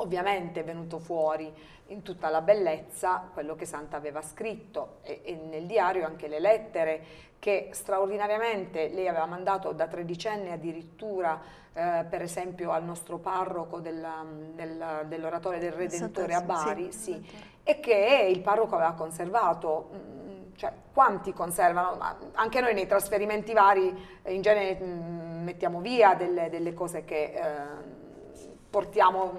Ovviamente è venuto fuori in tutta la bellezza quello che Santa aveva scritto e, e nel diario anche le lettere che straordinariamente lei aveva mandato da tredicenne addirittura eh, per esempio al nostro parroco della, della, dell'oratorio del Redentore a Bari sì, sì, e che il parroco aveva conservato. Mm, mm, cioè, quanti conservano? Anche noi nei trasferimenti vari eh, in genere mm, mettiamo via delle, delle cose che eh, portiamo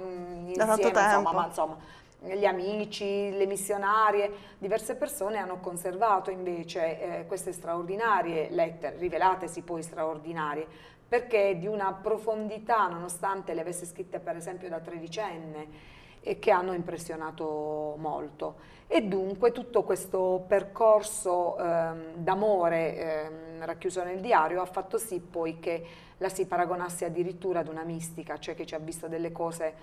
insieme, tanto insomma, ma insomma gli amici, le missionarie, diverse persone hanno conservato invece eh, queste straordinarie lettere, rivelatesi poi straordinarie, perché di una profondità, nonostante le avesse scritte per esempio da tredicenne, e che hanno impressionato molto. E dunque tutto questo percorso eh, d'amore eh, racchiuso nel diario ha fatto sì poi che la si paragonasse addirittura ad una mistica, cioè che ci ha visto delle cose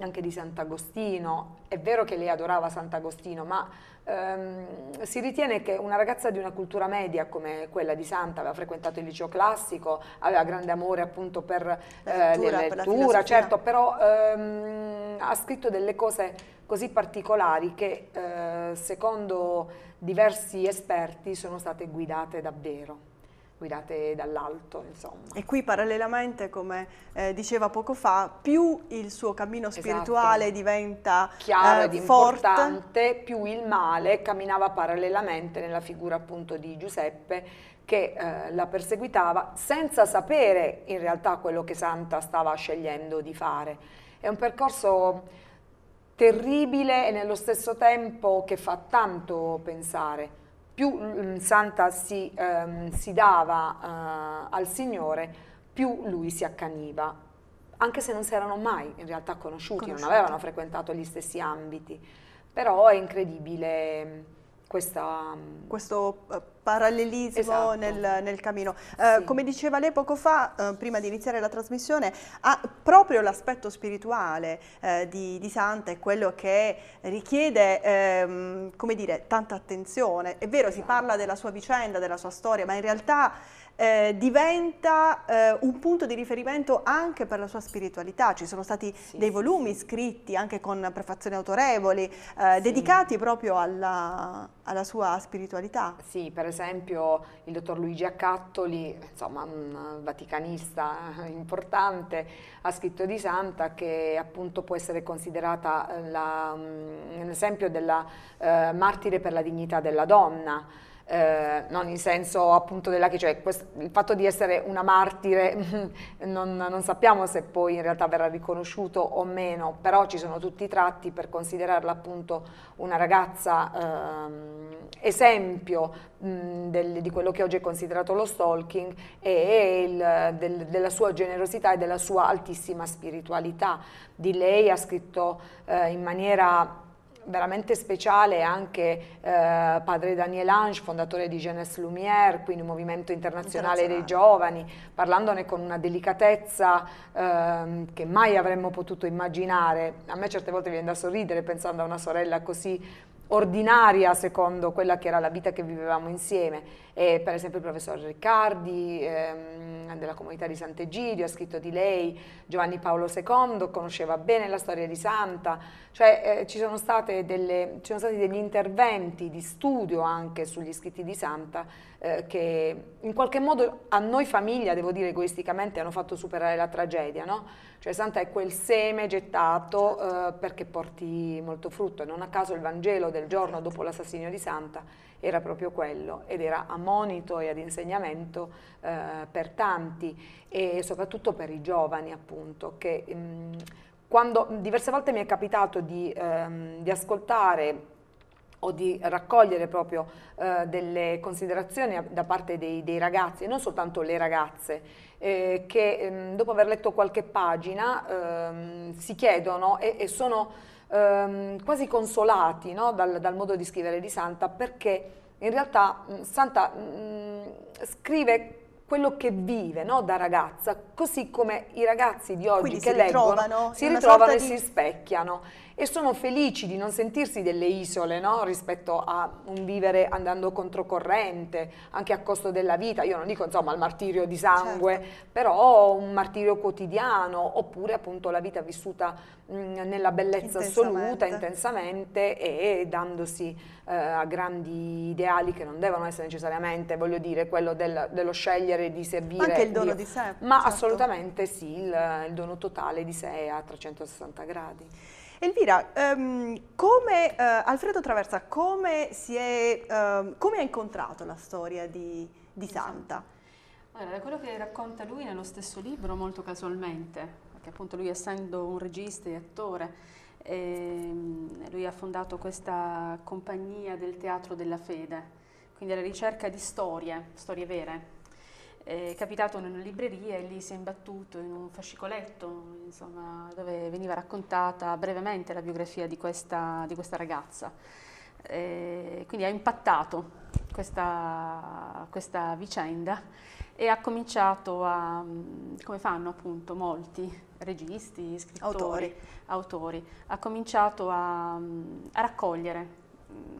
anche di Sant'Agostino. È vero che lei adorava Sant'Agostino, ma ehm, si ritiene che una ragazza di una cultura media come quella di Santa aveva frequentato il liceo classico, aveva grande amore appunto per eh, la lettura, eh, per lettura certo, però ehm, ha scritto delle cose così particolari che eh, secondo diversi esperti sono state guidate davvero guidate dall'alto, insomma. E qui parallelamente, come eh, diceva poco fa, più il suo cammino esatto. spirituale esatto. diventa chiaro eh, importante, forte. più il male camminava parallelamente nella figura appunto di Giuseppe che eh, la perseguitava senza sapere in realtà quello che Santa stava scegliendo di fare. È un percorso terribile e nello stesso tempo che fa tanto pensare più mh, Santa si, ehm, si dava eh, al Signore, più lui si accaniva, anche se non si erano mai in realtà conosciuti, conosciuti. non avevano frequentato gli stessi ambiti. Però è incredibile questa... questo eh, parallelismo esatto. nel, nel, cammino. Eh, Come diceva lei poco fa, eh, prima di iniziare la trasmissione, ha proprio l'aspetto spirituale eh, di, di, Santa è quello che richiede, ehm, come dire, tanta attenzione. È vero, esatto. si parla della sua vicenda, della sua storia, ma in realtà eh, diventa eh, un punto di riferimento anche per la sua spiritualità. Ci sono stati sì, dei volumi sì. scritti anche con prefazioni autorevoli, eh, sì. dedicati proprio alla, alla, sua spiritualità. Sì, per esempio il dottor Luigi Accattoli, insomma un vaticanista eh, importante, ha scritto di Santa che appunto può essere considerata eh, la, mm, un esempio della eh, martire per la dignità della donna. Eh, non in senso appunto della che, cioè questo, il fatto di essere una martire non, non, sappiamo se poi in realtà verrà riconosciuto o meno, però ci sono tutti i tratti per considerarla appunto una ragazza eh, esempio mh, del, di quello che oggi è considerato lo stalking e il, del, della sua generosità e della sua altissima spiritualità. Di lei ha scritto eh, in maniera veramente speciale anche eh, padre Daniel Ange, fondatore di Jeunesse Lumière, quindi un movimento internazionale, internazionale. dei giovani, parlandone con una delicatezza eh, che mai avremmo potuto immaginare. A me certe volte viene da sorridere pensando a una sorella così ordinaria secondo quella che era la vita che vivevamo insieme. E per esempio il professor Riccardi ehm, della comunità di Sant'Egidio ha scritto di lei, Giovanni Paolo II conosceva bene la storia di Santa, cioè eh, ci, sono delle, ci sono stati degli interventi di studio anche sugli scritti di Santa eh, che in qualche modo a noi famiglia, devo dire egoisticamente, hanno fatto superare la tragedia, no? Cioè Santa è quel seme gettato certo. eh, perché porti molto frutto. Non a caso il Vangelo del giorno certo. dopo l'assassinio di Santa era proprio quello ed era a monito e ad insegnamento eh, per tanti e soprattutto per i giovani appunto che mh, mm, quando diverse volte mi è capitato di, ehm, di ascoltare o di raccogliere proprio eh, delle considerazioni da parte dei, dei ragazzi, e non soltanto le ragazze, eh, che mh, ehm, dopo aver letto qualche pagina ehm, si chiedono e, e sono ehm, quasi consolati no? dal, dal, modo di scrivere di Santa perché in realtà mh, mm, Santa mh, mm, scrive quello che vive no? da ragazza, così come i ragazzi di oggi Quindi che si leggono si ritrovano e di... si specchiano e sono felici di non sentirsi delle isole no? rispetto a un vivere andando controcorrente, anche a costo della vita, io non dico insomma il martirio di sangue, certo. però un martirio quotidiano, oppure appunto la vita vissuta mh, mm, nella bellezza intensamente. assoluta, intensamente e, dandosi eh, a grandi ideali che non devono essere necessariamente, voglio dire, quello del, dello scegliere di servire. Ma anche il dono di, di sé. Ma certo. assolutamente sì, il, il dono totale di sé a 360 gradi. Elvira, um, come, uh, Alfredo Traversa, come, è, um, come, ha incontrato la storia di, di esatto. Santa? Allora, quello che racconta lui nello stesso libro, molto casualmente, perché appunto lui essendo un regista e attore, eh, lui ha fondato questa compagnia del teatro della fede, quindi alla ricerca di storie, storie vere, è capitato in una libreria e lì si è imbattuto in un fascicoletto insomma, dove veniva raccontata brevemente la biografia di questa, di questa ragazza. Eh, quindi ha impattato questa, questa, vicenda e ha cominciato a, come fanno appunto molti registi, scrittori, autori, autori ha cominciato a, a raccogliere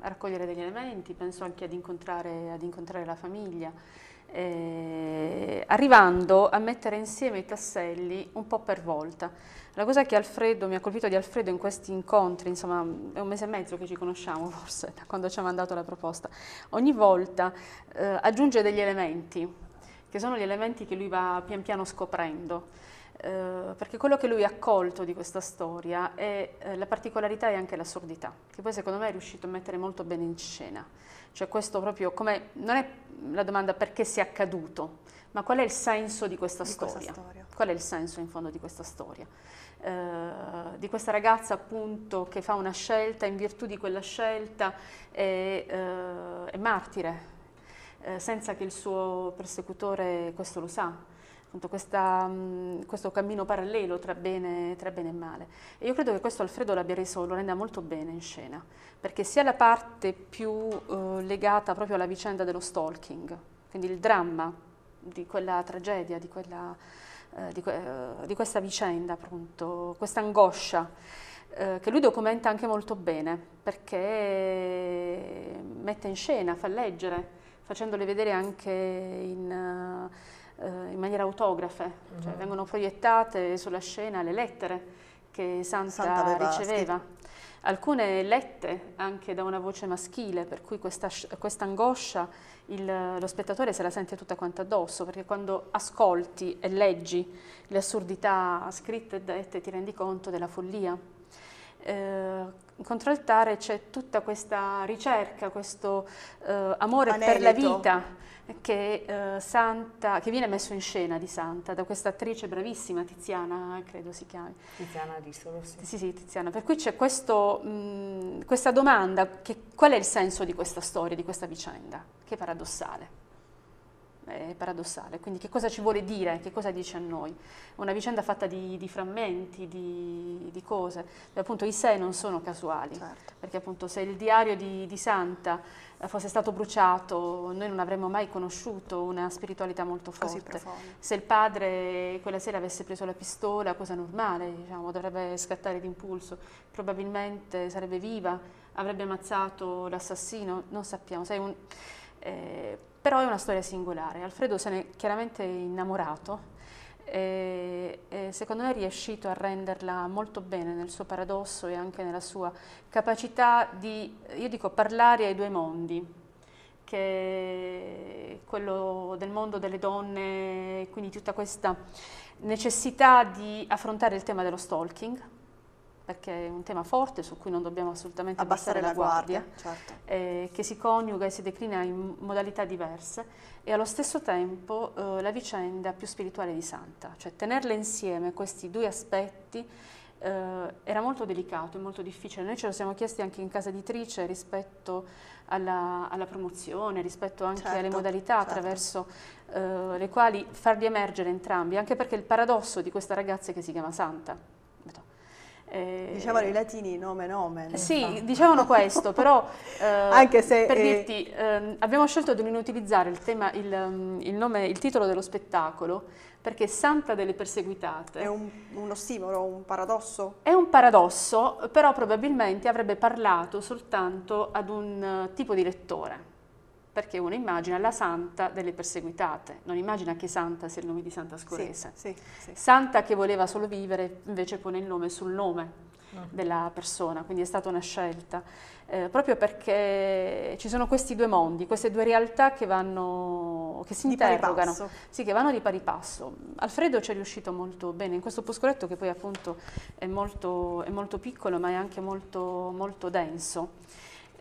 a raccogliere degli elementi, penso anche ad incontrare, ad incontrare la famiglia eh, arrivando a mettere insieme i tasselli un po' per volta. La cosa che Alfredo, mi ha colpito di Alfredo in questi incontri, insomma è un mese e mezzo che ci conosciamo forse, da quando ci ha mandato la proposta, ogni volta eh, aggiunge degli elementi, che sono gli elementi che lui va pian piano scoprendo. Eh, perché quello che lui ha colto di questa storia è eh, la particolarità e anche l'assurdità, che poi secondo me è riuscito a mettere molto bene in scena. Cioè questo proprio come, non è la domanda perché sia accaduto, ma qual è il senso di questa, di storia? questa storia? Qual è il senso in fondo di questa storia? Eh, di questa ragazza appunto che fa una scelta, in virtù di quella scelta è, eh, è martire, eh, senza che il suo persecutore questo lo sa, appunto questa, mh, mm, questo cammino parallelo tra bene, tra bene, e male. E io credo che questo Alfredo l'abbia reso, lo renda molto bene in scena, perché sia la parte più eh, legata proprio alla vicenda dello stalking, quindi il dramma di quella tragedia, di, quella, eh, di, que eh, di questa vicenda, appunto, questa angoscia. Eh, che lui documenta anche molto bene perché mette in scena, fa leggere, facendole vedere anche in, eh, in maniera autografe, mm -hmm. cioè mm-hmm. vengono proiettate sulla scena le lettere che Santa, Santa riceveva. Schifo. Alcune lette anche da una voce maschile, per cui questa, questa angoscia il, lo spettatore se la sente tutta quanta addosso, perché quando ascolti e leggi le assurdità scritte e dette ti rendi conto della follia. Eh, contraltare c'è tutta questa ricerca, questo eh, amore Anelito. per la vita che, eh, Santa, che, viene messo in scena di Santa da questa attrice bravissima, Tiziana, credo si chiami. Tiziana Rissolo, sì. Sì, sì, Tiziana. Per cui c'è mm, questa domanda, che, qual è il senso di questa storia, di questa vicenda? Che paradossale è paradossale. Quindi che cosa ci vuole dire, che cosa dice a noi? Una vicenda fatta di, di frammenti, di, di cose, e appunto i sé non sono casuali, certo. perché appunto se il diario di, di Santa eh, fosse stato bruciato, noi non avremmo mai conosciuto una spiritualità molto forte. Se il padre quella sera avesse preso la pistola, cosa normale, diciamo, dovrebbe scattare d'impulso, probabilmente sarebbe viva, avrebbe ammazzato l'assassino, non sappiamo. Un, eh, però è una storia singolare. Alfredo se n'è chiaramente innamorato e, e, secondo me è riuscito a renderla molto bene nel suo paradosso e anche nella sua capacità di, io dico, parlare ai due mondi, che quello del mondo delle donne, quindi tutta questa necessità di affrontare il tema dello stalking, perché è un tema forte su cui non dobbiamo assolutamente abbassare, abbassare la, la guardia, guardia certo. eh, che si coniuga e si declina in modalità diverse e allo stesso tempo eh, la vicenda più spirituale di Santa, cioè tenerle insieme questi due aspetti eh, era molto delicato e molto difficile. Noi ce lo siamo chiesti anche in casa editrice rispetto alla, alla promozione, rispetto anche certo, alle modalità certo. attraverso eh, le quali farli emergere entrambi, anche perché il paradosso di questa ragazza è che si chiama Santa eh, dicevano i latini nome nome. Eh, sì, no. dicevano questo, però eh, Anche se, per eh, dirti, eh, abbiamo scelto di non utilizzare il, tema, il, mm, il, nome, il titolo dello spettacolo perché Santa delle perseguitate. È un, uno stimolo, un paradosso? È un paradosso, però probabilmente avrebbe parlato soltanto ad un eh, tipo di lettore perché uno immagina la santa delle perseguitate, non immagina che santa sia il nome di Santa Scorese. Sì, sì, sì. Santa che voleva solo vivere invece pone il nome sul nome ah. della persona, quindi è stata una scelta, eh, proprio perché ci sono questi due mondi, queste due realtà che, vanno, che si di interrogano, sì, che vanno di pari passo. Alfredo ci è riuscito molto bene in questo puscoletto che poi appunto è molto, è molto piccolo ma è anche molto, molto denso.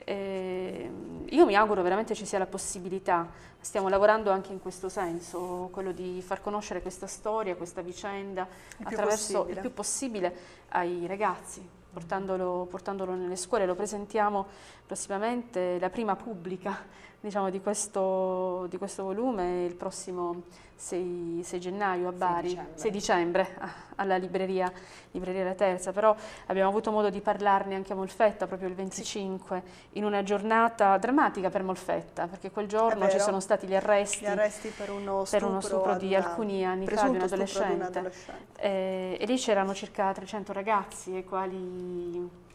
Eh, io mi auguro veramente ci sia la possibilità, stiamo lavorando anche in questo senso, quello di far conoscere questa storia, questa vicenda il attraverso più il più possibile ai ragazzi, portandolo, portandolo nelle scuole, lo presentiamo prossimamente, la prima pubblica diciamo, di, questo, di, questo, volume il prossimo 6, 6 gennaio a Bari, 6 dicembre, 6 dicembre ah, alla libreria, libreria, La Terza, però abbiamo avuto modo di parlarne anche a Molfetta proprio il 25, sì. in una giornata drammatica per Molfetta, perché quel giorno ci sono stati gli arresti, gli arresti per, uno per, uno stupro di alcuni anni fa di un adolescente, di un adolescente. Eh, e lì c'erano circa 300 ragazzi ai quali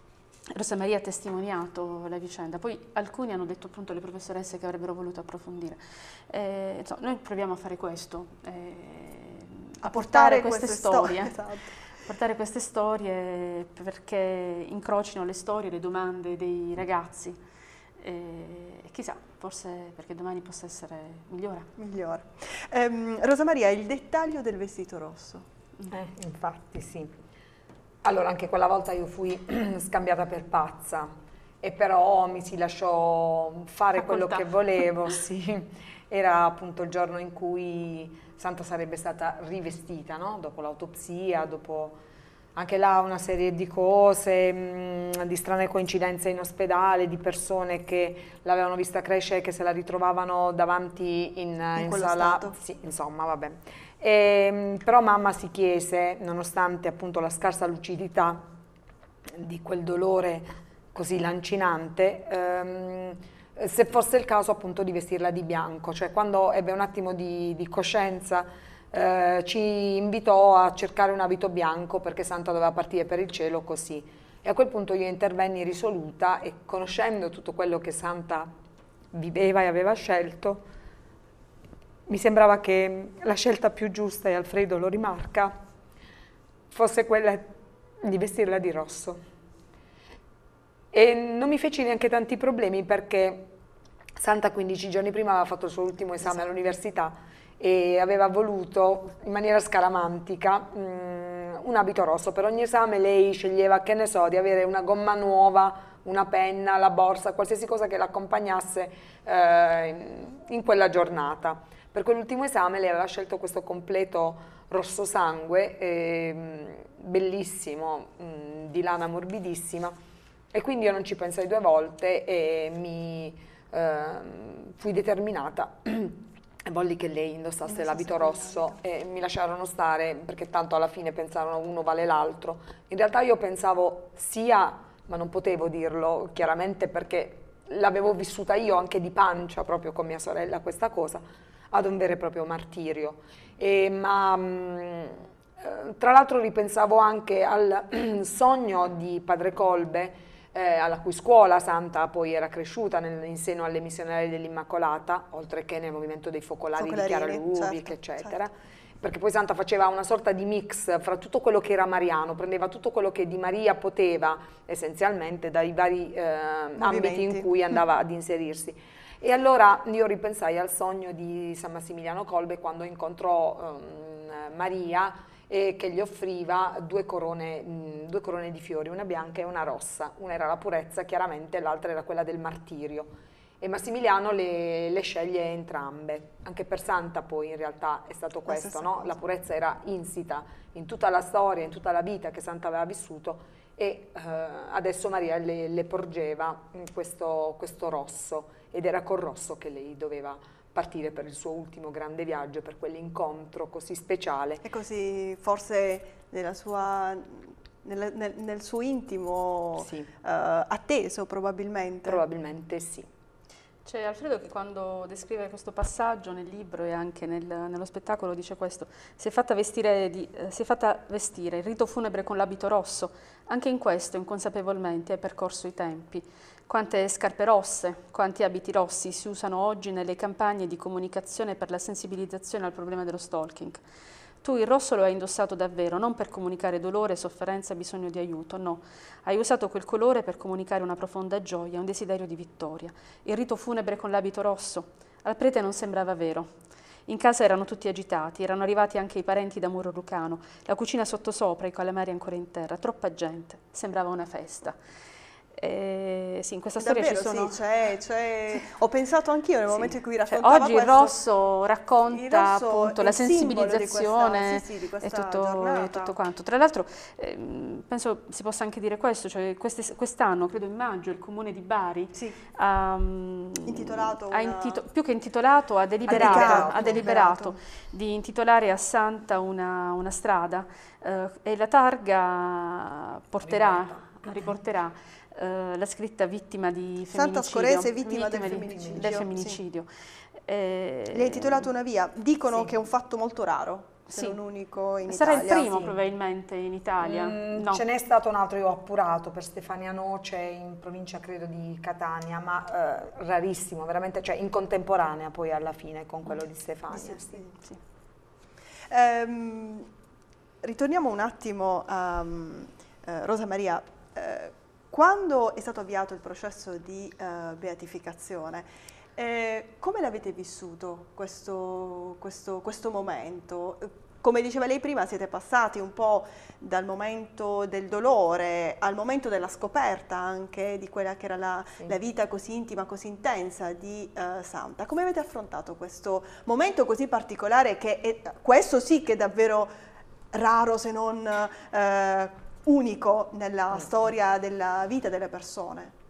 Rosa Maria ha testimoniato la vicenda, poi alcuni hanno detto appunto le professoresse che avrebbero voluto approfondire. Eh, insomma, noi proviamo a fare questo, eh, a, a portare, portare queste, queste, storie. storie esatto. Portare queste storie perché incrocino le storie, le domande dei ragazzi. E eh, chissà, forse perché domani possa essere migliore. Migliore. Ehm, Rosa Maria, il dettaglio del vestito rosso. Eh, infatti, sì. Allora, anche quella volta io fui scambiata per pazza e però mi si lasciò fare Facoltà. quello che volevo, sì. Era appunto il giorno in cui Santa sarebbe stata rivestita, no? Dopo l'autopsia, dopo anche là una serie di cose, mh, mm, di strane coincidenze in ospedale, di persone che l'avevano vista crescere e che se la ritrovavano davanti in, in, in sala. Stato. Sì, insomma, vabbè. E, ehm, però mamma si chiese, nonostante appunto la scarsa lucidità di quel dolore così lancinante, ehm, se fosse il caso appunto di vestirla di bianco, cioè quando ebbe un attimo di, di coscienza eh, ci invitò a cercare un abito bianco perché Santa doveva partire per il cielo così. E a quel punto io intervenni risoluta e conoscendo tutto quello che Santa viveva e aveva scelto, mi sembrava che la scelta più giusta, e Alfredo lo rimarca, fosse quella di vestirla di rosso. E non mi feci neanche tanti problemi perché Santa 15 giorni prima aveva fatto il suo ultimo esame esatto. all'università e aveva voluto in maniera scaramantica mh, mm, un abito rosso. Per ogni esame lei sceglieva, che ne so, di avere una gomma nuova, una penna, la borsa, qualsiasi cosa che l'accompagnasse eh, in quella giornata. Per quell'ultimo esame lei aveva scelto questo completo rosso sangue, eh, bellissimo, mh, mm, di lana morbidissima, e quindi io non ci pensai due volte e mi eh, fui determinata volli che lei indossasse l'abito rosso e mi lasciarono stare perché tanto alla fine pensarono uno vale l'altro. In realtà io pensavo sia, ma non potevo dirlo chiaramente perché l'avevo vissuta io anche di pancia proprio con mia sorella questa cosa, ad un vero e proprio martirio. E, ma, mm, eh, tra l'altro ripensavo anche al sogno di Padre Colbe, eh, alla cui scuola Santa poi era cresciuta nel, in seno alle missionarie dell'Immacolata, oltre che nel movimento dei focolari di Chiara Lubic, certo, eccetera. Certo perché poi Santa faceva una sorta di mix fra tutto quello che era mariano, prendeva tutto quello che di Maria poteva essenzialmente dai vari eh, ambiti in cui andava ad inserirsi. E allora io ripensai al sogno di San Massimiliano Colbe quando incontrò um, Maria e che gli offriva due corone, due corone di fiori, una bianca e una rossa. Una era la purezza chiaramente, l'altra era quella del martirio e Massimiliano le, le, sceglie entrambe. Anche per Santa poi in realtà è stato questo, no? la purezza era insita in tutta la storia, in tutta la vita che Santa aveva vissuto e eh, adesso Maria le, le porgeva questo, questo, rosso ed era col rosso che lei doveva partire per il suo ultimo grande viaggio, per quell'incontro così speciale. E così forse sua, nel, nel, nel, suo intimo sì. eh, atteso probabilmente. Probabilmente sì. C'è Alfredo che quando descrive questo passaggio nel libro e anche nel, nello spettacolo dice questo, si è, fatta vestire di, eh, si è fatta vestire il rito funebre con l'abito rosso, anche in questo inconsapevolmente è percorso i tempi. Quante scarpe rosse, quanti abiti rossi si usano oggi nelle campagne di comunicazione per la sensibilizzazione al problema dello stalking. Tu il rosso lo hai indossato davvero, non per comunicare dolore, sofferenza, bisogno di aiuto, no. Hai usato quel colore per comunicare una profonda gioia, un desiderio di vittoria. Il rito funebre con l'abito rosso. Al prete non sembrava vero. In casa erano tutti agitati, erano arrivati anche i parenti da Muro Lucano, la cucina sottosopra, i calamari ancora in terra, troppa gente, sembrava una festa. Eh, sì, in questa storia Davvero, ci sono... Sì, cioè, cioè... ho pensato anch'io nel momento in cui cioè, raccontava cioè, Oggi questo... Rosso racconta Rosso appunto la sensibilizzazione questa, sì, sì, e, tutto, tutto, quanto. Tra l'altro ehm, penso si possa anche dire questo, cioè quest'anno, credo in maggio, il comune di Bari ha, mm, intitolato una... ha intito... più che intitolato ha deliberato, ha deliberato, ha deliberato di intitolare a Santa una, una strada eh, e la targa porterà, riporterà eh, la scritta vittima di Santa femminicidio. Santa Scorese vittima, vittima del femminicidio. Del femminicidio. Sì. Eh, Le hai intitolato una via. Dicono sì. che è un fatto molto raro. Sì. un unico in Sarà Italia. Sarà il primo sì. probabilmente in Italia. Mm, no. Ce n'è stato un altro, io ho appurato, per Stefania Noce in provincia credo di Catania, ma eh, rarissimo, veramente, cioè in contemporanea poi alla fine con quello di Stefania. Sì, sì. Um, ritorniamo un attimo a um, uh, Rosa Maria. Uh, quando è stato avviato il processo di eh, beatificazione, eh, come l'avete vissuto questo, questo, questo momento? Come diceva lei prima, siete passati un po' dal momento del dolore al momento della scoperta anche di quella che era la, sì. la vita così intima, così intensa di uh, Santa. Come avete affrontato questo momento così particolare che è, questo sì che è davvero raro se non uh, unico nella mm. storia della vita delle persone.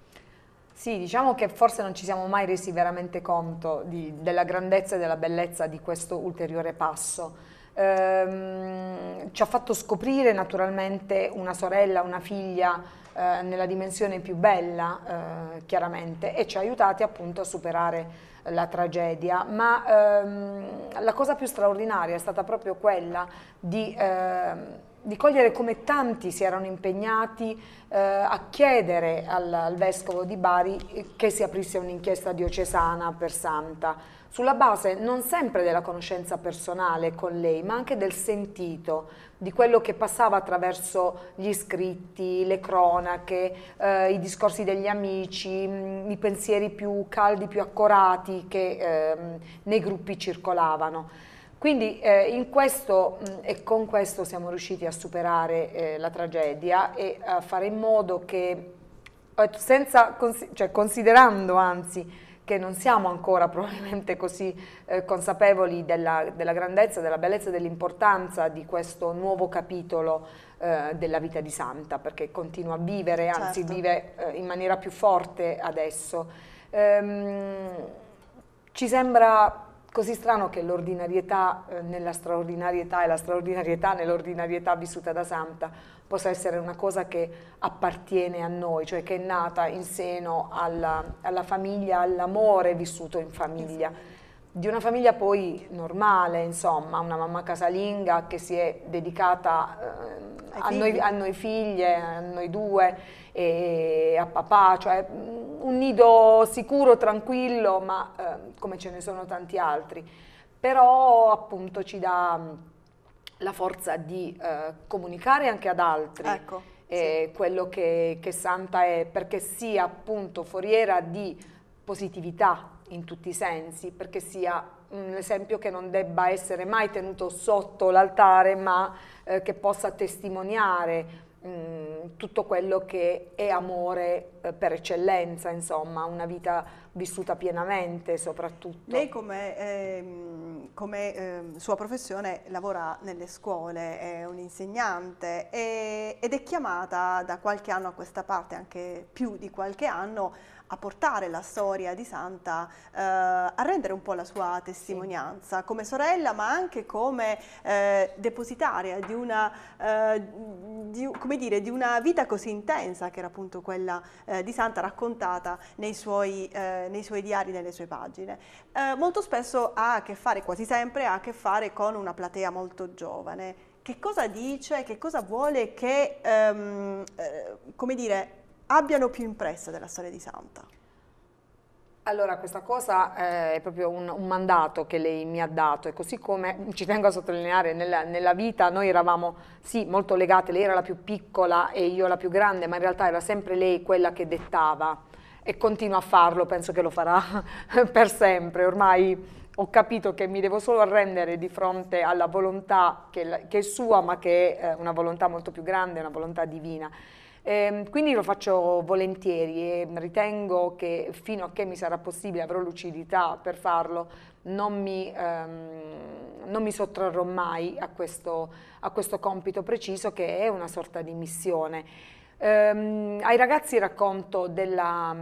Sì, diciamo che forse non ci siamo mai resi veramente conto di, della grandezza e della bellezza di questo ulteriore passo. Ehm, ci ha fatto scoprire naturalmente una sorella, una figlia eh, nella dimensione più bella, eh, chiaramente, e ci ha aiutati appunto a superare la tragedia, ma ehm, la cosa più straordinaria è stata proprio quella di... Eh, di cogliere come tanti si erano impegnati eh, a chiedere al, al, Vescovo di Bari che si aprisse un'inchiesta diocesana per Santa, sulla base non sempre della conoscenza personale con lei, ma anche del sentito, di quello che passava attraverso gli scritti, le cronache, eh, i discorsi degli amici, mm, i pensieri più caldi, più accorati che eh, nei gruppi circolavano. Quindi eh, in questo mh, e con questo siamo riusciti a superare eh, la tragedia e a fare in modo che, eh, senza, cioè, considerando anzi che non siamo ancora probabilmente così eh, consapevoli della, della, grandezza, della bellezza e dell'importanza di questo nuovo capitolo eh, della vita di Santa, perché continua a vivere, certo. anzi vive eh, in maniera più forte adesso. Ehm, ci sembra Così strano che l'ordinarietà eh, nella straordinarietà e la straordinarietà nell'ordinarietà vissuta da Santa possa essere una cosa che appartiene a noi, cioè che è nata in seno alla, alla famiglia, all'amore vissuto in famiglia. Esatto. Di una famiglia poi normale, insomma, una mamma casalinga che si è dedicata eh, a, noi, a, noi, figlie, a noi due, e a papà, cioè un nido sicuro, tranquillo, ma eh, come ce ne sono tanti altri. Però appunto ci dà la forza di eh, comunicare anche ad altri. Ecco, eh, sì. Quello che, che Santa è, perché sia appunto foriera di positività in tutti i sensi, perché sia un esempio che non debba essere mai tenuto sotto l'altare, ma eh, che possa testimoniare Mm, tutto quello che è amore eh, per eccellenza, insomma, una vita vissuta pienamente soprattutto. Lei come, eh, come eh, sua professione lavora nelle scuole, è un'insegnante ed è chiamata da qualche anno a questa parte, anche più di qualche anno, a portare la storia di Santa eh, a rendere un po' la sua testimonianza sì. come sorella ma anche come eh, depositaria di una, eh, di, dire, di una, vita così intensa che era appunto quella eh, di Santa raccontata nei suoi, eh, nei suoi diari, nelle sue pagine. molto spesso ha a che fare, quasi sempre ha a che fare con una platea molto giovane che cosa dice, che cosa vuole che, um, eh, come dire, abbiano più impressa della storia di Santa? Allora, questa cosa eh, è proprio un, un, mandato che lei mi ha dato e così come ci tengo a sottolineare, nella, nella, vita noi eravamo sì molto legate, lei era la più piccola e io la più grande, ma in realtà era sempre lei quella che dettava e continua a farlo, penso che lo farà per sempre, ormai ho capito che mi devo solo arrendere di fronte alla volontà che, che è sua, ma che è eh, una volontà molto più grande, una volontà divina. Eh, quindi lo faccio volentieri e ritengo che fino a che mi sarà possibile avrò lucidità per farlo, non mi, ehm, non mi sottrarrò mai a questo, a questo compito preciso che è una sorta di missione. Eh, ai ragazzi racconto della,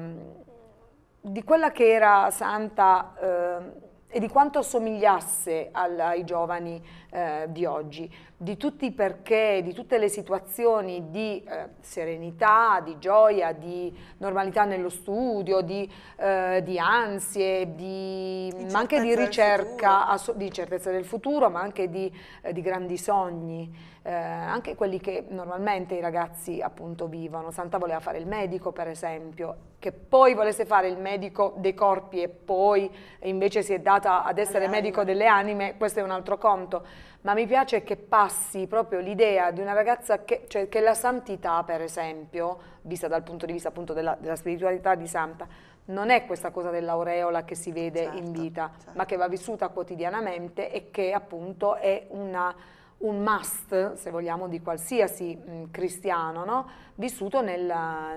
di quella che era Santa... Eh, e di quanto somigliasse al, ai giovani eh, di oggi, di tutti i perché, di tutte le situazioni di eh, serenità, di gioia, di normalità nello studio, di, eh, di ansie, di, di ma anche di ricerca, di certezza del futuro, ma anche di eh, grandi sogni eh, anche quelli che normalmente i ragazzi appunto vivono. Santa voleva fare il medico per esempio, che poi volesse fare il medico dei corpi e poi invece si è data ad essere Alle medico anime. delle anime, questo è un altro conto, ma mi piace che passi proprio l'idea di una ragazza che, cioè, che la santità per esempio, vista dal punto di vista appunto della, della spiritualità di Santa, non è questa cosa dell'aureola che si vede certo, in vita, certo. ma che va vissuta quotidianamente e che appunto è una un must, se vogliamo, di qualsiasi mh, cristiano, no? vissuto nel,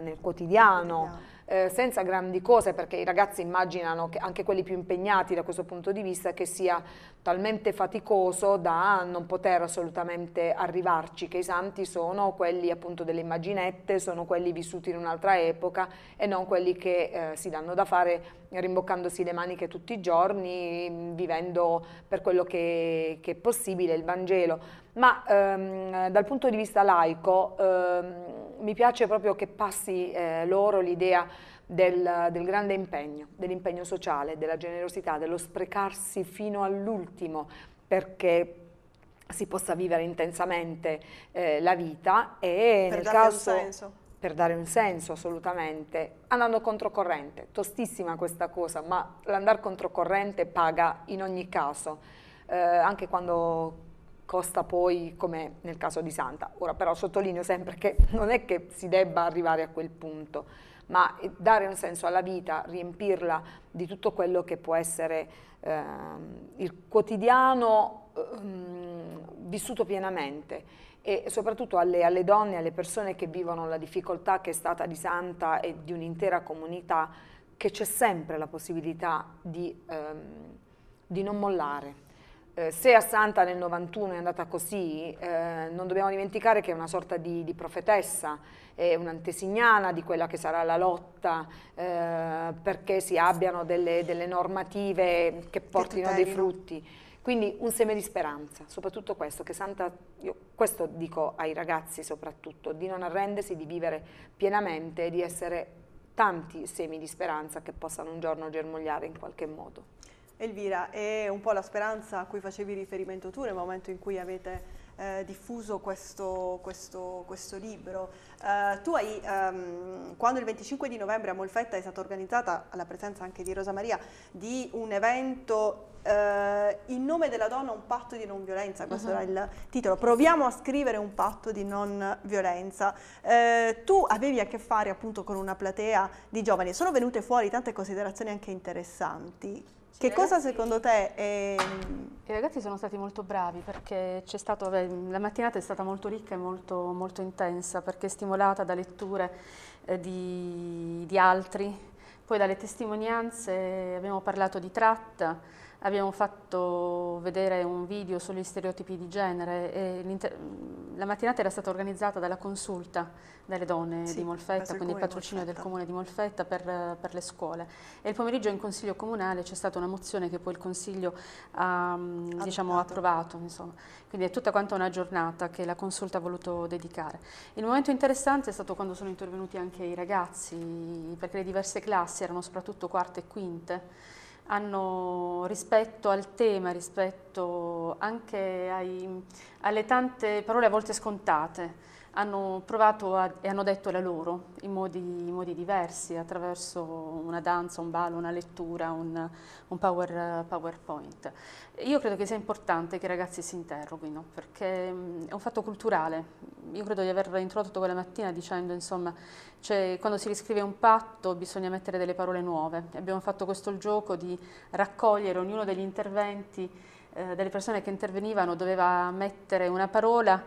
nel quotidiano eh, senza grandi cose perché i ragazzi immaginano, che, anche quelli più impegnati da questo punto di vista, che sia talmente faticoso da non poter assolutamente arrivarci, che i santi sono quelli appunto delle immaginette, sono quelli vissuti in un'altra epoca e non quelli che eh, si danno da fare rimboccandosi le maniche tutti i giorni, vivendo per quello che, che è possibile il Vangelo. Ma ehm, dal punto di vista laico ehm, mi piace proprio che passi eh, loro l'idea del, del, grande impegno, dell'impegno sociale, della generosità, dello sprecarsi fino all'ultimo perché si possa vivere intensamente eh, la vita e per nel caso... Un senso per dare un senso assolutamente, andando controcorrente. Tostissima questa cosa, ma l'andare controcorrente paga in ogni caso, eh, anche quando costa poi come nel caso di Santa. Ora però sottolineo sempre che non è che si debba arrivare a quel punto, ma dare un senso alla vita, riempirla di tutto quello che può essere eh, il quotidiano eh, vissuto pienamente e soprattutto alle, alle donne, alle persone che vivono la difficoltà che è stata di Santa e di un'intera comunità, che c'è sempre la possibilità di, ehm, di non mollare eh, se a Santa nel 91 è andata così, eh, non dobbiamo dimenticare che è una sorta di, di profetessa, è un'antesignana di quella che sarà la lotta eh, perché si abbiano delle, delle normative che portino che dei frutti. Quindi un seme di speranza, soprattutto questo, che Santa, io questo dico ai ragazzi soprattutto, di non arrendersi, di vivere pienamente, di essere tanti semi di speranza che possano un giorno germogliare in qualche modo. Elvira, è un po' la speranza a cui facevi riferimento tu nel momento in cui avete eh, diffuso questo, questo, questo libro. Eh, tu hai, ehm, quando il 25 di novembre a Molfetta è stata organizzata, alla presenza anche di Rosa Maria, di un evento eh, in nome della donna un patto di non violenza, questo uh -huh. era il titolo, proviamo a scrivere un patto di non violenza. Eh, tu avevi a che fare appunto con una platea di giovani, sono venute fuori tante considerazioni anche interessanti. Che ragazzi, cosa secondo te è... Mm, I ragazzi sono stati molto bravi perché c'è stato, vabbè, la mattinata è stata molto ricca e molto, molto intensa perché stimolata da letture eh, di, di altri, poi dalle testimonianze abbiamo parlato di tratta, abbiamo fatto vedere un video sugli stereotipi di genere e la mattinata era stata organizzata dalla consulta delle donne sì, di Molfetta, quindi il patrocinio Molfetta. del comune di Molfetta per, per, le scuole e il pomeriggio in consiglio comunale c'è stata una mozione che poi il consiglio ha mm, diciamo, approvato, insomma. quindi è tutta quanta una giornata che la consulta ha voluto dedicare. Il momento interessante è stato quando sono intervenuti anche i ragazzi perché le diverse classi erano soprattutto quarte e quinte hanno rispetto al tema, rispetto anche ai, alle tante parole a volte scontate, hanno provato a, e hanno detto la loro in modi, in modi, diversi, attraverso una danza, un ballo, una lettura, un, un power, PowerPoint. Io credo che sia importante che i ragazzi si interroghino, perché mh, è un fatto culturale. Io credo di aver introdotto quella mattina dicendo, insomma, cioè, quando si riscrive un patto bisogna mettere delle parole nuove. Abbiamo fatto questo gioco di raccogliere ognuno degli interventi eh, delle persone che intervenivano, doveva mettere una parola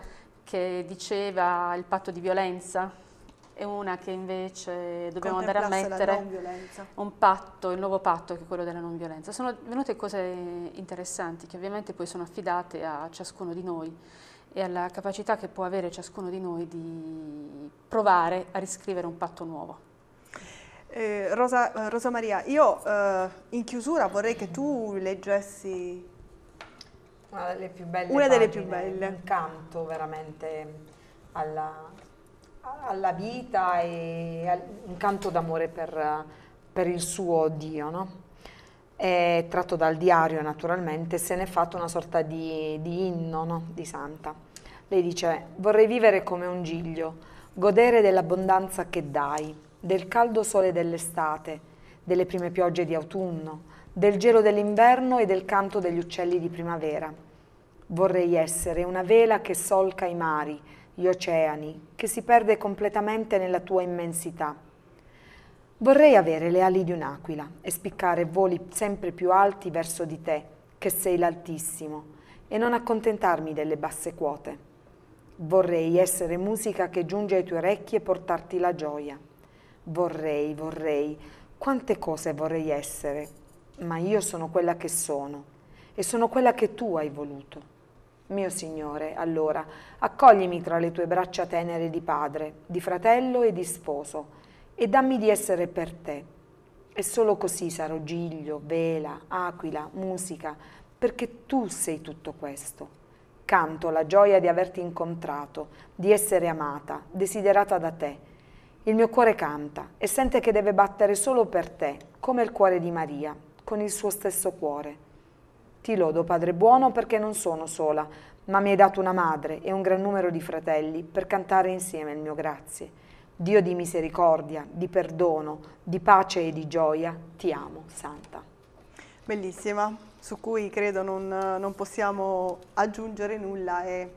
che diceva il patto di violenza e una che invece dobbiamo andare a mettere un patto, il nuovo patto che è quello della non violenza. Sono venute cose interessanti che ovviamente poi sono affidate a ciascuno di noi e alla capacità che può avere ciascuno di noi di provare a riscrivere un patto nuovo. Eh, Rosa, eh, Rosa, Maria, io eh, in chiusura vorrei che tu leggessi una delle più belle. Una delle pagine, più belle. Un canto veramente alla, alla vita e al, un canto d'amore per, per, il suo Dio, no? E, tratto dal diario naturalmente, se ne è fatto una sorta di, di inno no? di Santa. Lei dice, vorrei vivere come un giglio, godere dell'abbondanza che dai, del caldo sole dell'estate, delle prime piogge di autunno, del gelo dell'inverno e del canto degli uccelli di primavera. Vorrei essere una vela che solca i mari, gli oceani, che si perde completamente nella tua immensità. Vorrei avere le ali di un'aquila e spiccare voli sempre più alti verso di te, che sei l'altissimo, e non accontentarmi delle basse quote. Vorrei essere musica che giunge ai tuoi orecchi e portarti la gioia. Vorrei, vorrei, quante cose vorrei essere, ma io sono quella che sono e sono quella che tu hai voluto. Mio Signore, allora, accoglimi tra le tue braccia tenere di padre, di fratello e di sposo, e dammi di essere per te. E solo così sarò giglio, vela, aquila, musica, perché tu sei tutto questo. Canto la gioia di averti incontrato, di essere amata, desiderata da te. Il mio cuore canta e sente che deve battere solo per te, come il cuore di Maria, con il suo stesso cuore. Ti lodo, Padre buono, perché non sono sola, ma mi hai dato una madre e un gran numero di fratelli per cantare insieme il mio grazie. Dio di misericordia, di perdono, di pace e di gioia, ti amo, Santa. Bellissima, su cui credo non, non possiamo aggiungere nulla e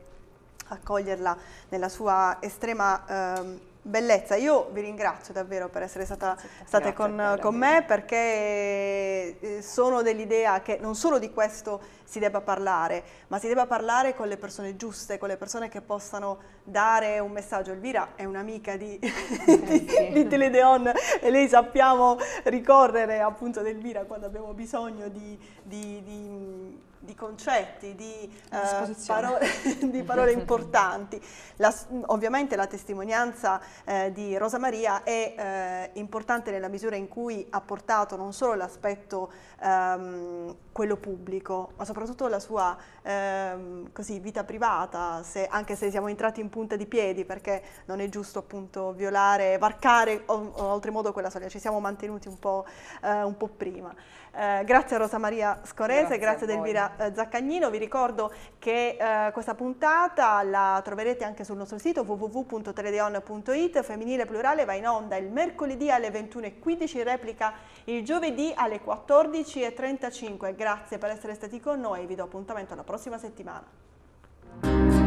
accoglierla nella sua estrema... Eh, Bellezza, io vi ringrazio davvero per essere stata, state con, con me perché eh, sono dell'idea che non solo di questo si debba parlare, ma si debba parlare con le persone giuste, con le persone che possano dare un messaggio. Elvira è un'amica di, di, di Teledeon e lei sappiamo ricorrere appunto ad Elvira quando abbiamo bisogno di, di di concetti, di, eh, paro di parole importanti. La, ovviamente la testimonianza eh, di Rosa Maria è eh, importante nella misura in cui ha portato non solo l'aspetto ehm, quello pubblico, ma soprattutto la sua ehm, così, vita privata, se, anche se siamo entrati in punta di piedi, perché non è giusto appunto violare, varcare o, o, oltremodo quella soglia, ci siamo mantenuti un po', eh, un po prima. Eh, grazie a Rosa Maria Scorese, grazie, grazie ad Elvira eh, Zaccagnino, vi ricordo che eh, questa puntata la troverete anche sul nostro sito www.teledeon.it, femminile plurale va in onda il mercoledì alle 21.15, replica il giovedì alle 14 14.35. Grazie per essere stati con noi e vi do appuntamento alla prossima settimana.